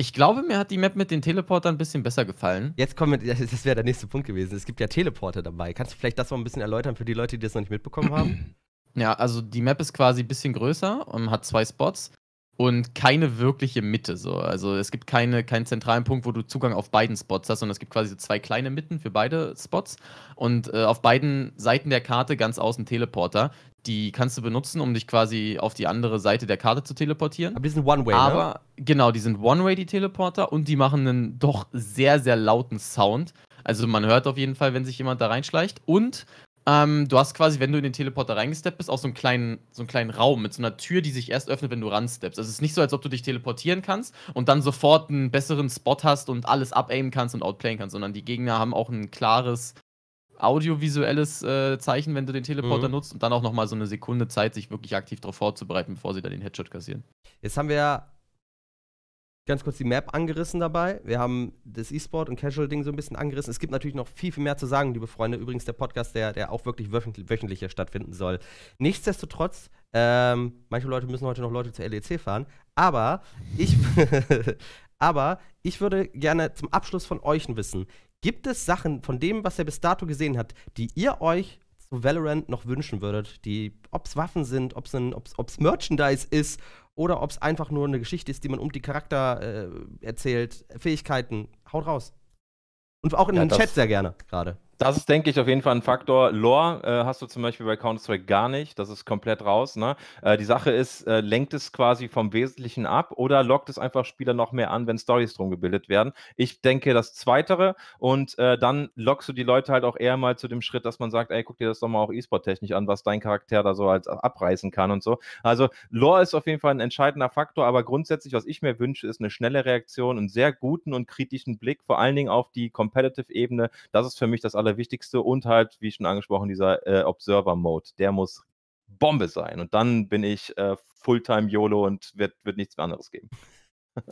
ich glaube, mir hat die Map mit den Teleportern ein bisschen besser gefallen. Jetzt kommen wir, [laughs] das wäre der nächste Punkt gewesen. Es gibt ja Teleporter dabei. Kannst du vielleicht das noch ein bisschen erläutern für die Leute, die das noch nicht mitbekommen haben? Ja, also die Map ist quasi ein bisschen größer und hat zwei Spots und keine wirkliche Mitte. So. Also es gibt keine, keinen zentralen Punkt, wo du Zugang auf beiden Spots hast, sondern es gibt quasi zwei kleine Mitten für beide Spots und äh, auf beiden Seiten der Karte ganz außen Teleporter, die kannst du benutzen, um dich quasi auf die andere Seite der Karte zu teleportieren. Aber die sind One-Way, ne? Aber, ne? genau, die sind One-Way, die Teleporter. Und die machen einen doch sehr, sehr lauten Sound. Also man hört auf jeden Fall, wenn sich jemand da reinschleicht. Und ähm, du hast quasi, wenn du in den Teleporter reingesteppt bist, auch so einen, kleinen, so einen kleinen Raum mit so einer Tür, die sich erst öffnet, wenn du ransteppst. Also es ist nicht so, als ob du dich teleportieren kannst und dann sofort einen besseren Spot hast und alles up-aimen kannst und outplayen kannst, sondern die Gegner haben auch ein klares audiovisuelles äh, Zeichen, wenn du den Teleporter mhm. nutzt und dann auch nochmal so eine Sekunde Zeit, sich wirklich aktiv darauf vorzubereiten, bevor sie dann den Headshot kassieren. Jetzt haben wir ja ganz kurz die Map angerissen dabei. Wir haben das E-Sport und Casual-Ding so ein bisschen angerissen. Es gibt natürlich noch viel, viel mehr zu sagen, liebe Freunde. Übrigens der Podcast, der, der auch wirklich wöchentlich, hier stattfinden soll. Nichtsdestotrotz, ähm, manche Leute müssen heute noch Leute zur LEC fahren, aber ich, [laughs] aber ich würde gerne zum Abschluss von euch wissen. Gibt es Sachen von dem, was er bis dato gesehen hat, die ihr euch zu Valorant noch wünschen würdet? Die, ob es Waffen sind, ob es Merchandise ist oder ob es einfach nur eine Geschichte ist, die man um die Charakter äh, erzählt, Fähigkeiten. Haut raus. Und auch in ja, den Chat sehr gerne gerade. Das ist, denke ich, auf jeden Fall ein Faktor. Lore äh, hast du zum Beispiel bei Counter-Strike gar nicht. Das ist komplett raus. Ne? Äh, die Sache ist, äh, lenkt es quasi vom Wesentlichen ab oder lockt es einfach Spieler noch mehr an, wenn Stories drum gebildet werden? Ich denke, das Zweitere. Und äh, dann lockst du die Leute halt auch eher mal zu dem Schritt, dass man sagt: Ey, guck dir das doch mal auch E-Sport-technisch an, was dein Charakter da so als abreißen kann und so. Also, Lore ist auf jeden Fall ein entscheidender Faktor. Aber grundsätzlich, was ich mir wünsche, ist eine schnelle Reaktion, einen sehr guten und kritischen Blick, vor allen Dingen auf die Competitive-Ebene. Das ist für mich das Aller Allerwichtigste und halt, wie schon angesprochen, dieser äh, Observer-Mode. Der muss Bombe sein. Und dann bin ich äh, Fulltime YOLO und wird, wird nichts mehr anderes geben.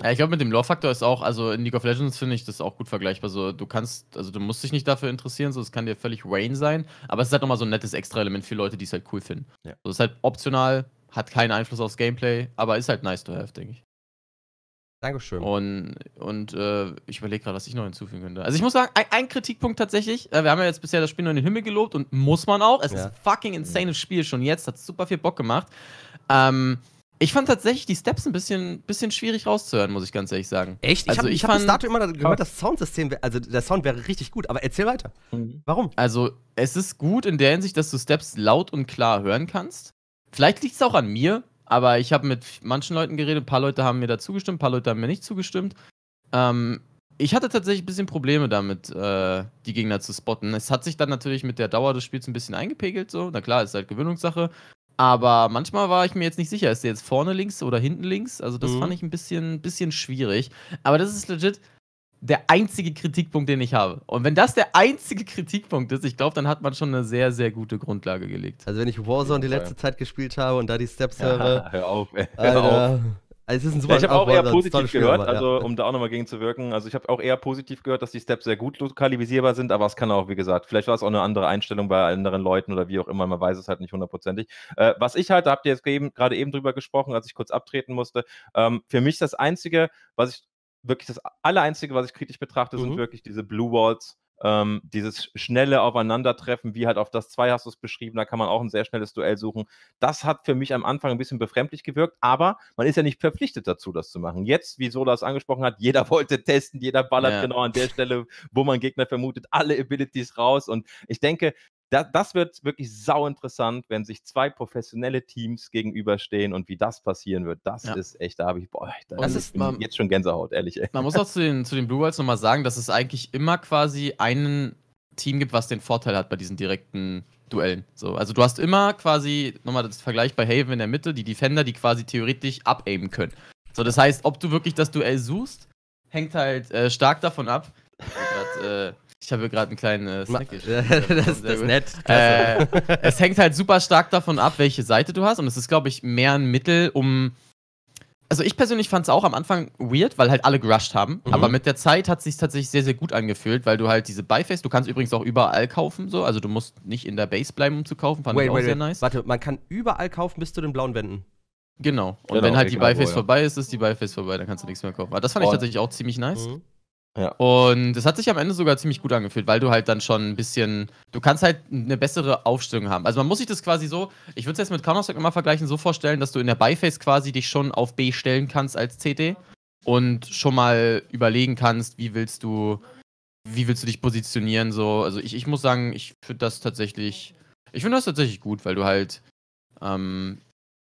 Ja, ich glaube, mit dem Lore-Faktor ist auch, also in League of Legends finde ich das auch gut vergleichbar. So, du kannst, also du musst dich nicht dafür interessieren, so es kann dir völlig Wayne sein, aber es ist halt nochmal so ein nettes Extra-Element für Leute, die es halt cool finden. Ja. So, es ist halt optional, hat keinen Einfluss aufs Gameplay, aber ist halt nice to have, denke ich. Dankeschön. Und, und äh, ich überlege gerade, was ich noch hinzufügen könnte. Also ich muss sagen, ein, ein Kritikpunkt tatsächlich, äh, wir haben ja jetzt bisher das Spiel nur in den Himmel gelobt und muss man auch. Es ja. ist fucking insanes Spiel schon jetzt, hat super viel Bock gemacht. Ähm, ich fand tatsächlich die Steps ein bisschen, bisschen schwierig rauszuhören, muss ich ganz ehrlich sagen. Echt? Also ich habe hab bis dato immer gehört, das Soundsystem, also der Sound wäre richtig gut, aber erzähl weiter. Mhm. Warum? Also es ist gut in der Hinsicht, dass du Steps laut und klar hören kannst. Vielleicht liegt es auch an mir, aber ich habe mit manchen Leuten geredet, ein paar Leute haben mir da zugestimmt, ein paar Leute haben mir nicht zugestimmt. Ähm, ich hatte tatsächlich ein bisschen Probleme damit, äh, die Gegner zu spotten. Es hat sich dann natürlich mit der Dauer des Spiels ein bisschen eingepegelt, so. Na klar, ist halt Gewöhnungssache. Aber manchmal war ich mir jetzt nicht sicher, ist der jetzt vorne links oder hinten links? Also, das mhm. fand ich ein bisschen, bisschen schwierig. Aber das ist legit der einzige Kritikpunkt, den ich habe. Und wenn das der einzige Kritikpunkt ist, ich glaube, dann hat man schon eine sehr, sehr gute Grundlage gelegt. Also wenn ich Warzone die letzte Zeit gespielt habe und da die Steps höre. hör auf, ey. Hör auf. Also es ist ein super ja, ich habe auch eher positiv gehört, aber, ja. also um da auch nochmal gegen zu wirken. Also ich habe auch eher positiv gehört, dass die Steps sehr gut lokalisierbar sind, aber es kann auch, wie gesagt, vielleicht war es auch eine andere Einstellung bei anderen Leuten oder wie auch immer, man weiß es halt nicht hundertprozentig. Äh, was ich halt, da habt ihr jetzt eben, gerade eben drüber gesprochen, als ich kurz abtreten musste, ähm, für mich das Einzige, was ich wirklich das Allereinzige, was ich kritisch betrachte, mhm. sind wirklich diese Blue Walls. Ähm, dieses schnelle Aufeinandertreffen, wie halt auf das 2 hast du es beschrieben, da kann man auch ein sehr schnelles Duell suchen. Das hat für mich am Anfang ein bisschen befremdlich gewirkt, aber man ist ja nicht verpflichtet dazu, das zu machen. Jetzt, wie Sola es angesprochen hat, jeder [laughs] wollte testen, jeder ballert ja. genau an der Stelle, wo man Gegner vermutet, alle Abilities raus und ich denke, da, das wird wirklich sau interessant, wenn sich zwei professionelle Teams gegenüberstehen und wie das passieren wird. Das ja. ist echt, da habe ich, boah, da das ist, man, jetzt schon Gänsehaut, ehrlich. Ey. Man muss auch zu den, zu den Blue Worlds nochmal sagen, dass es eigentlich immer quasi ein Team gibt, was den Vorteil hat bei diesen direkten Duellen. So, also du hast immer quasi, nochmal das Vergleich bei Haven in der Mitte, die Defender, die quasi theoretisch abaimen können. So, das heißt, ob du wirklich das Duell suchst, hängt halt äh, stark davon ab. Ich Grad, äh, ich habe gerade einen kleinen äh, Snack. [laughs] das, das ist nett. Äh, es hängt halt super stark davon ab, welche Seite du hast. Und es ist, glaube ich, mehr ein Mittel, um. Also ich persönlich fand es auch am Anfang weird, weil halt alle gerusht haben. Mhm. Aber mit der Zeit hat es sich tatsächlich sehr, sehr gut angefühlt, weil du halt diese Buyface, du kannst übrigens auch überall kaufen, so. Also du musst nicht in der Base bleiben, um zu kaufen. Fand wait, ich auch wait, sehr wait. nice. Warte, man kann überall kaufen bis zu den blauen Wänden. Genau. Und genau, wenn halt okay, die Buyface ja. vorbei ist, ist die Buyface vorbei, dann kannst du nichts mehr kaufen. Aber das fand ich tatsächlich auch ziemlich nice. Mhm. Ja. Und es hat sich am Ende sogar ziemlich gut angefühlt, weil du halt dann schon ein bisschen, du kannst halt eine bessere Aufstellung haben. Also man muss sich das quasi so, ich würde es jetzt mit Counter-Strike immer vergleichen, so vorstellen, dass du in der Biface quasi dich schon auf B stellen kannst als CD und schon mal überlegen kannst, wie willst du, wie willst du dich positionieren, so. Also ich, ich muss sagen, ich finde das tatsächlich, ich finde das tatsächlich gut, weil du halt ähm,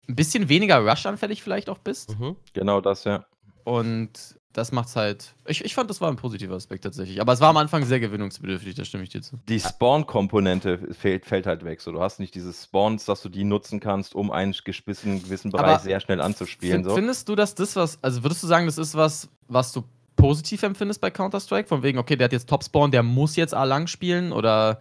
ein bisschen weniger Rush-anfällig vielleicht auch bist. Mhm. Genau das, ja. Und das macht's halt. Ich, ich fand, das war ein positiver Aspekt tatsächlich. Aber es war am Anfang sehr gewinnungsbedürftig, da stimme ich dir zu. Die Spawn-Komponente fällt, fällt, halt weg. So, du hast nicht diese Spawns, dass du die nutzen kannst, um einen gewissen, gewissen Bereich Aber sehr schnell anzuspielen. so. Findest du, dass das was, also würdest du sagen, das ist was, was du positiv empfindest bei Counter-Strike? Von wegen, okay, der hat jetzt Top-Spawn, der muss jetzt A lang spielen oder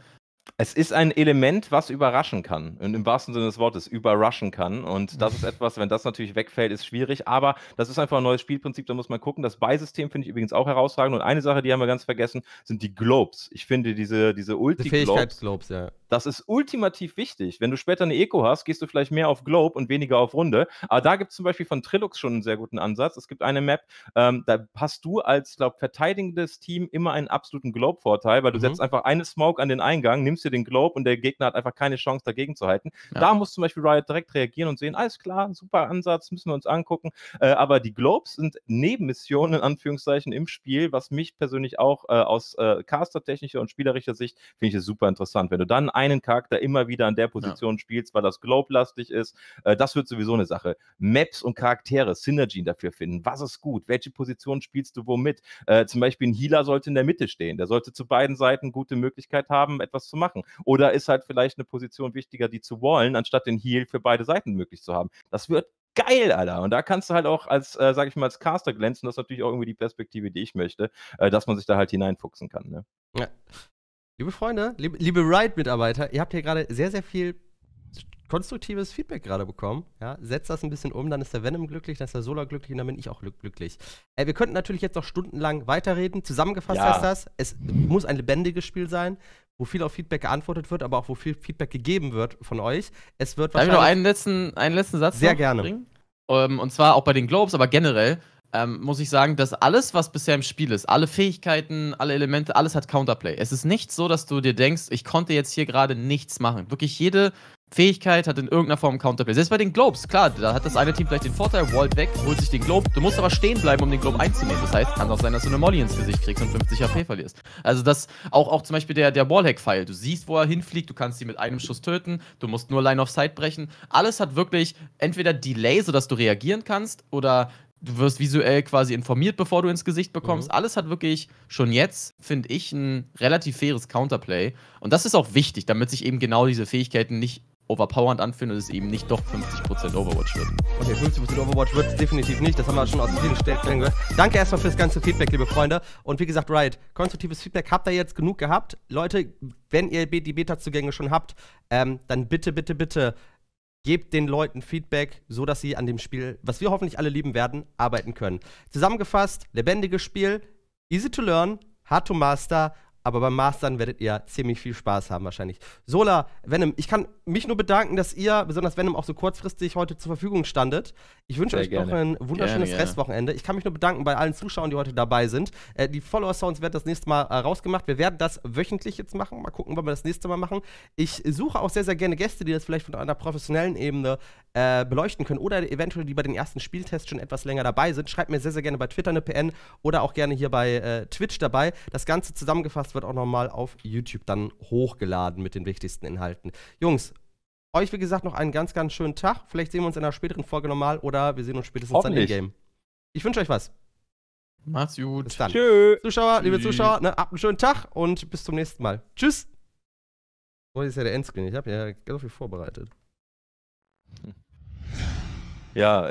es ist ein Element, was überraschen kann. Und im wahrsten Sinne des Wortes, überraschen kann. Und das ist [laughs] etwas, wenn das natürlich wegfällt, ist schwierig. Aber das ist einfach ein neues Spielprinzip, da muss man gucken. Das Beisystem finde ich übrigens auch herausragend. Und eine Sache, die haben wir ganz vergessen, sind die Globes. Ich finde diese, diese Ulti-Globes. Die Fähigkeits-Globes, ja. Das ist ultimativ wichtig. Wenn du später eine Eco hast, gehst du vielleicht mehr auf Globe und weniger auf Runde. Aber da gibt es zum Beispiel von Trilux schon einen sehr guten Ansatz. Es gibt eine Map, ähm, da hast du als, glaube verteidigendes Team immer einen absoluten Globe-Vorteil, weil du mhm. setzt einfach eine Smoke an den Eingang, nimmst dir den Globe und der Gegner hat einfach keine Chance, dagegen zu halten. Ja. Da muss zum Beispiel Riot direkt reagieren und sehen, alles klar, super Ansatz, müssen wir uns angucken. Äh, aber die Globes sind Nebenmissionen, in Anführungszeichen, im Spiel, was mich persönlich auch äh, aus äh, caster-technischer und spielerischer Sicht finde ich super interessant. Wenn du dann einen Charakter immer wieder an der Position ja. spielst, weil das globelastig ist. Äh, das wird sowieso eine Sache. Maps und Charaktere, Synergien dafür finden. Was ist gut? Welche Position spielst du womit? Äh, zum Beispiel ein Healer sollte in der Mitte stehen. Der sollte zu beiden Seiten gute Möglichkeit haben, etwas zu machen. Oder ist halt vielleicht eine Position wichtiger, die zu wallen, anstatt den Heal für beide Seiten möglich zu haben. Das wird geil, Alter. Und da kannst du halt auch als, äh, sag ich mal, als Caster glänzen. Das ist natürlich auch irgendwie die Perspektive, die ich möchte, äh, dass man sich da halt hineinfuchsen kann. Ne? Ja. Liebe Freunde, liebe, liebe Ride-Mitarbeiter, ihr habt hier gerade sehr, sehr viel konstruktives Feedback gerade bekommen. Ja, setzt das ein bisschen um, dann ist der Venom glücklich, dann ist der Sola glücklich und dann bin ich auch glücklich. Äh, wir könnten natürlich jetzt noch stundenlang weiterreden. Zusammengefasst ja. heißt das, es muss ein lebendiges Spiel sein, wo viel auf Feedback geantwortet wird, aber auch wo viel Feedback gegeben wird von euch. Es wird Darf ich noch einen letzten, einen letzten Satz sehr gerne. bringen? Ähm, und zwar auch bei den Globes, aber generell ähm, muss ich sagen, dass alles, was bisher im Spiel ist, alle Fähigkeiten, alle Elemente, alles hat Counterplay. Es ist nicht so, dass du dir denkst, ich konnte jetzt hier gerade nichts machen. Wirklich jede Fähigkeit hat in irgendeiner Form Counterplay. Selbst bei den Globes, klar, da hat das eine Team vielleicht den Vorteil, Walt weg, holt sich den Globe. Du musst aber stehen bleiben, um den Globe einzunehmen. Das heißt, kann auch sein, dass du eine Molly ins Gesicht kriegst und 50 HP verlierst. Also das, auch, auch zum Beispiel der, der Wallhack-Pfeil. Du siehst, wo er hinfliegt, du kannst ihn mit einem Schuss töten, du musst nur Line of Sight brechen. Alles hat wirklich entweder Delay, sodass du reagieren kannst, oder du wirst visuell quasi informiert, bevor du ins Gesicht bekommst. Mhm. Alles hat wirklich schon jetzt, finde ich, ein relativ faires Counterplay. Und das ist auch wichtig, damit sich eben genau diese Fähigkeiten nicht overpowernd anfühlen und es eben nicht doch 50% Overwatch wird. Okay, 50% Overwatch wird es definitiv nicht, das haben wir schon aus vielen Stellen gehört. Danke erstmal fürs ganze Feedback, liebe Freunde. Und wie gesagt, Riot, konstruktives Feedback habt ihr jetzt genug gehabt. Leute, wenn ihr die Beta-Zugänge schon habt, ähm, dann bitte, bitte, bitte gebt den Leuten Feedback, so dass sie an dem Spiel, was wir hoffentlich alle lieben werden, arbeiten können. Zusammengefasst, lebendiges Spiel, easy to learn, hard to master aber beim Mastern werdet ihr ziemlich viel Spaß haben wahrscheinlich. Sola, Venom, ich kann mich nur bedanken, dass ihr, besonders Venom, auch so kurzfristig heute zur Verfügung standet. Ich wünsche euch gerne. noch ein wunderschönes gerne, Restwochenende. Ich kann mich nur bedanken bei allen Zuschauern, die heute dabei sind. Äh, die Follower-Sounds werden das nächste Mal äh, rausgemacht. Wir werden das wöchentlich jetzt machen. Mal gucken, wann wir das nächste Mal machen. Ich suche auch sehr, sehr gerne Gäste, die das vielleicht von einer professionellen Ebene äh, beleuchten können oder eventuell die bei den ersten Spieltests schon etwas länger dabei sind. Schreibt mir sehr, sehr gerne bei Twitter eine PN oder auch gerne hier bei äh, Twitch dabei. Das Ganze zusammengefasst wird auch nochmal auf YouTube dann hochgeladen mit den wichtigsten Inhalten. Jungs, euch wie gesagt noch einen ganz, ganz schönen Tag. Vielleicht sehen wir uns in einer späteren Folge nochmal oder wir sehen uns spätestens dann im Game. Ich wünsche euch was. Macht's gut. Bis dann. Tschö. Zuschauer, Tschö. liebe Zuschauer, ne, habt einen schönen Tag und bis zum nächsten Mal. Tschüss. Oh, das ist ja der Endscreen. Ich habe ja ganz viel vorbereitet. Ja.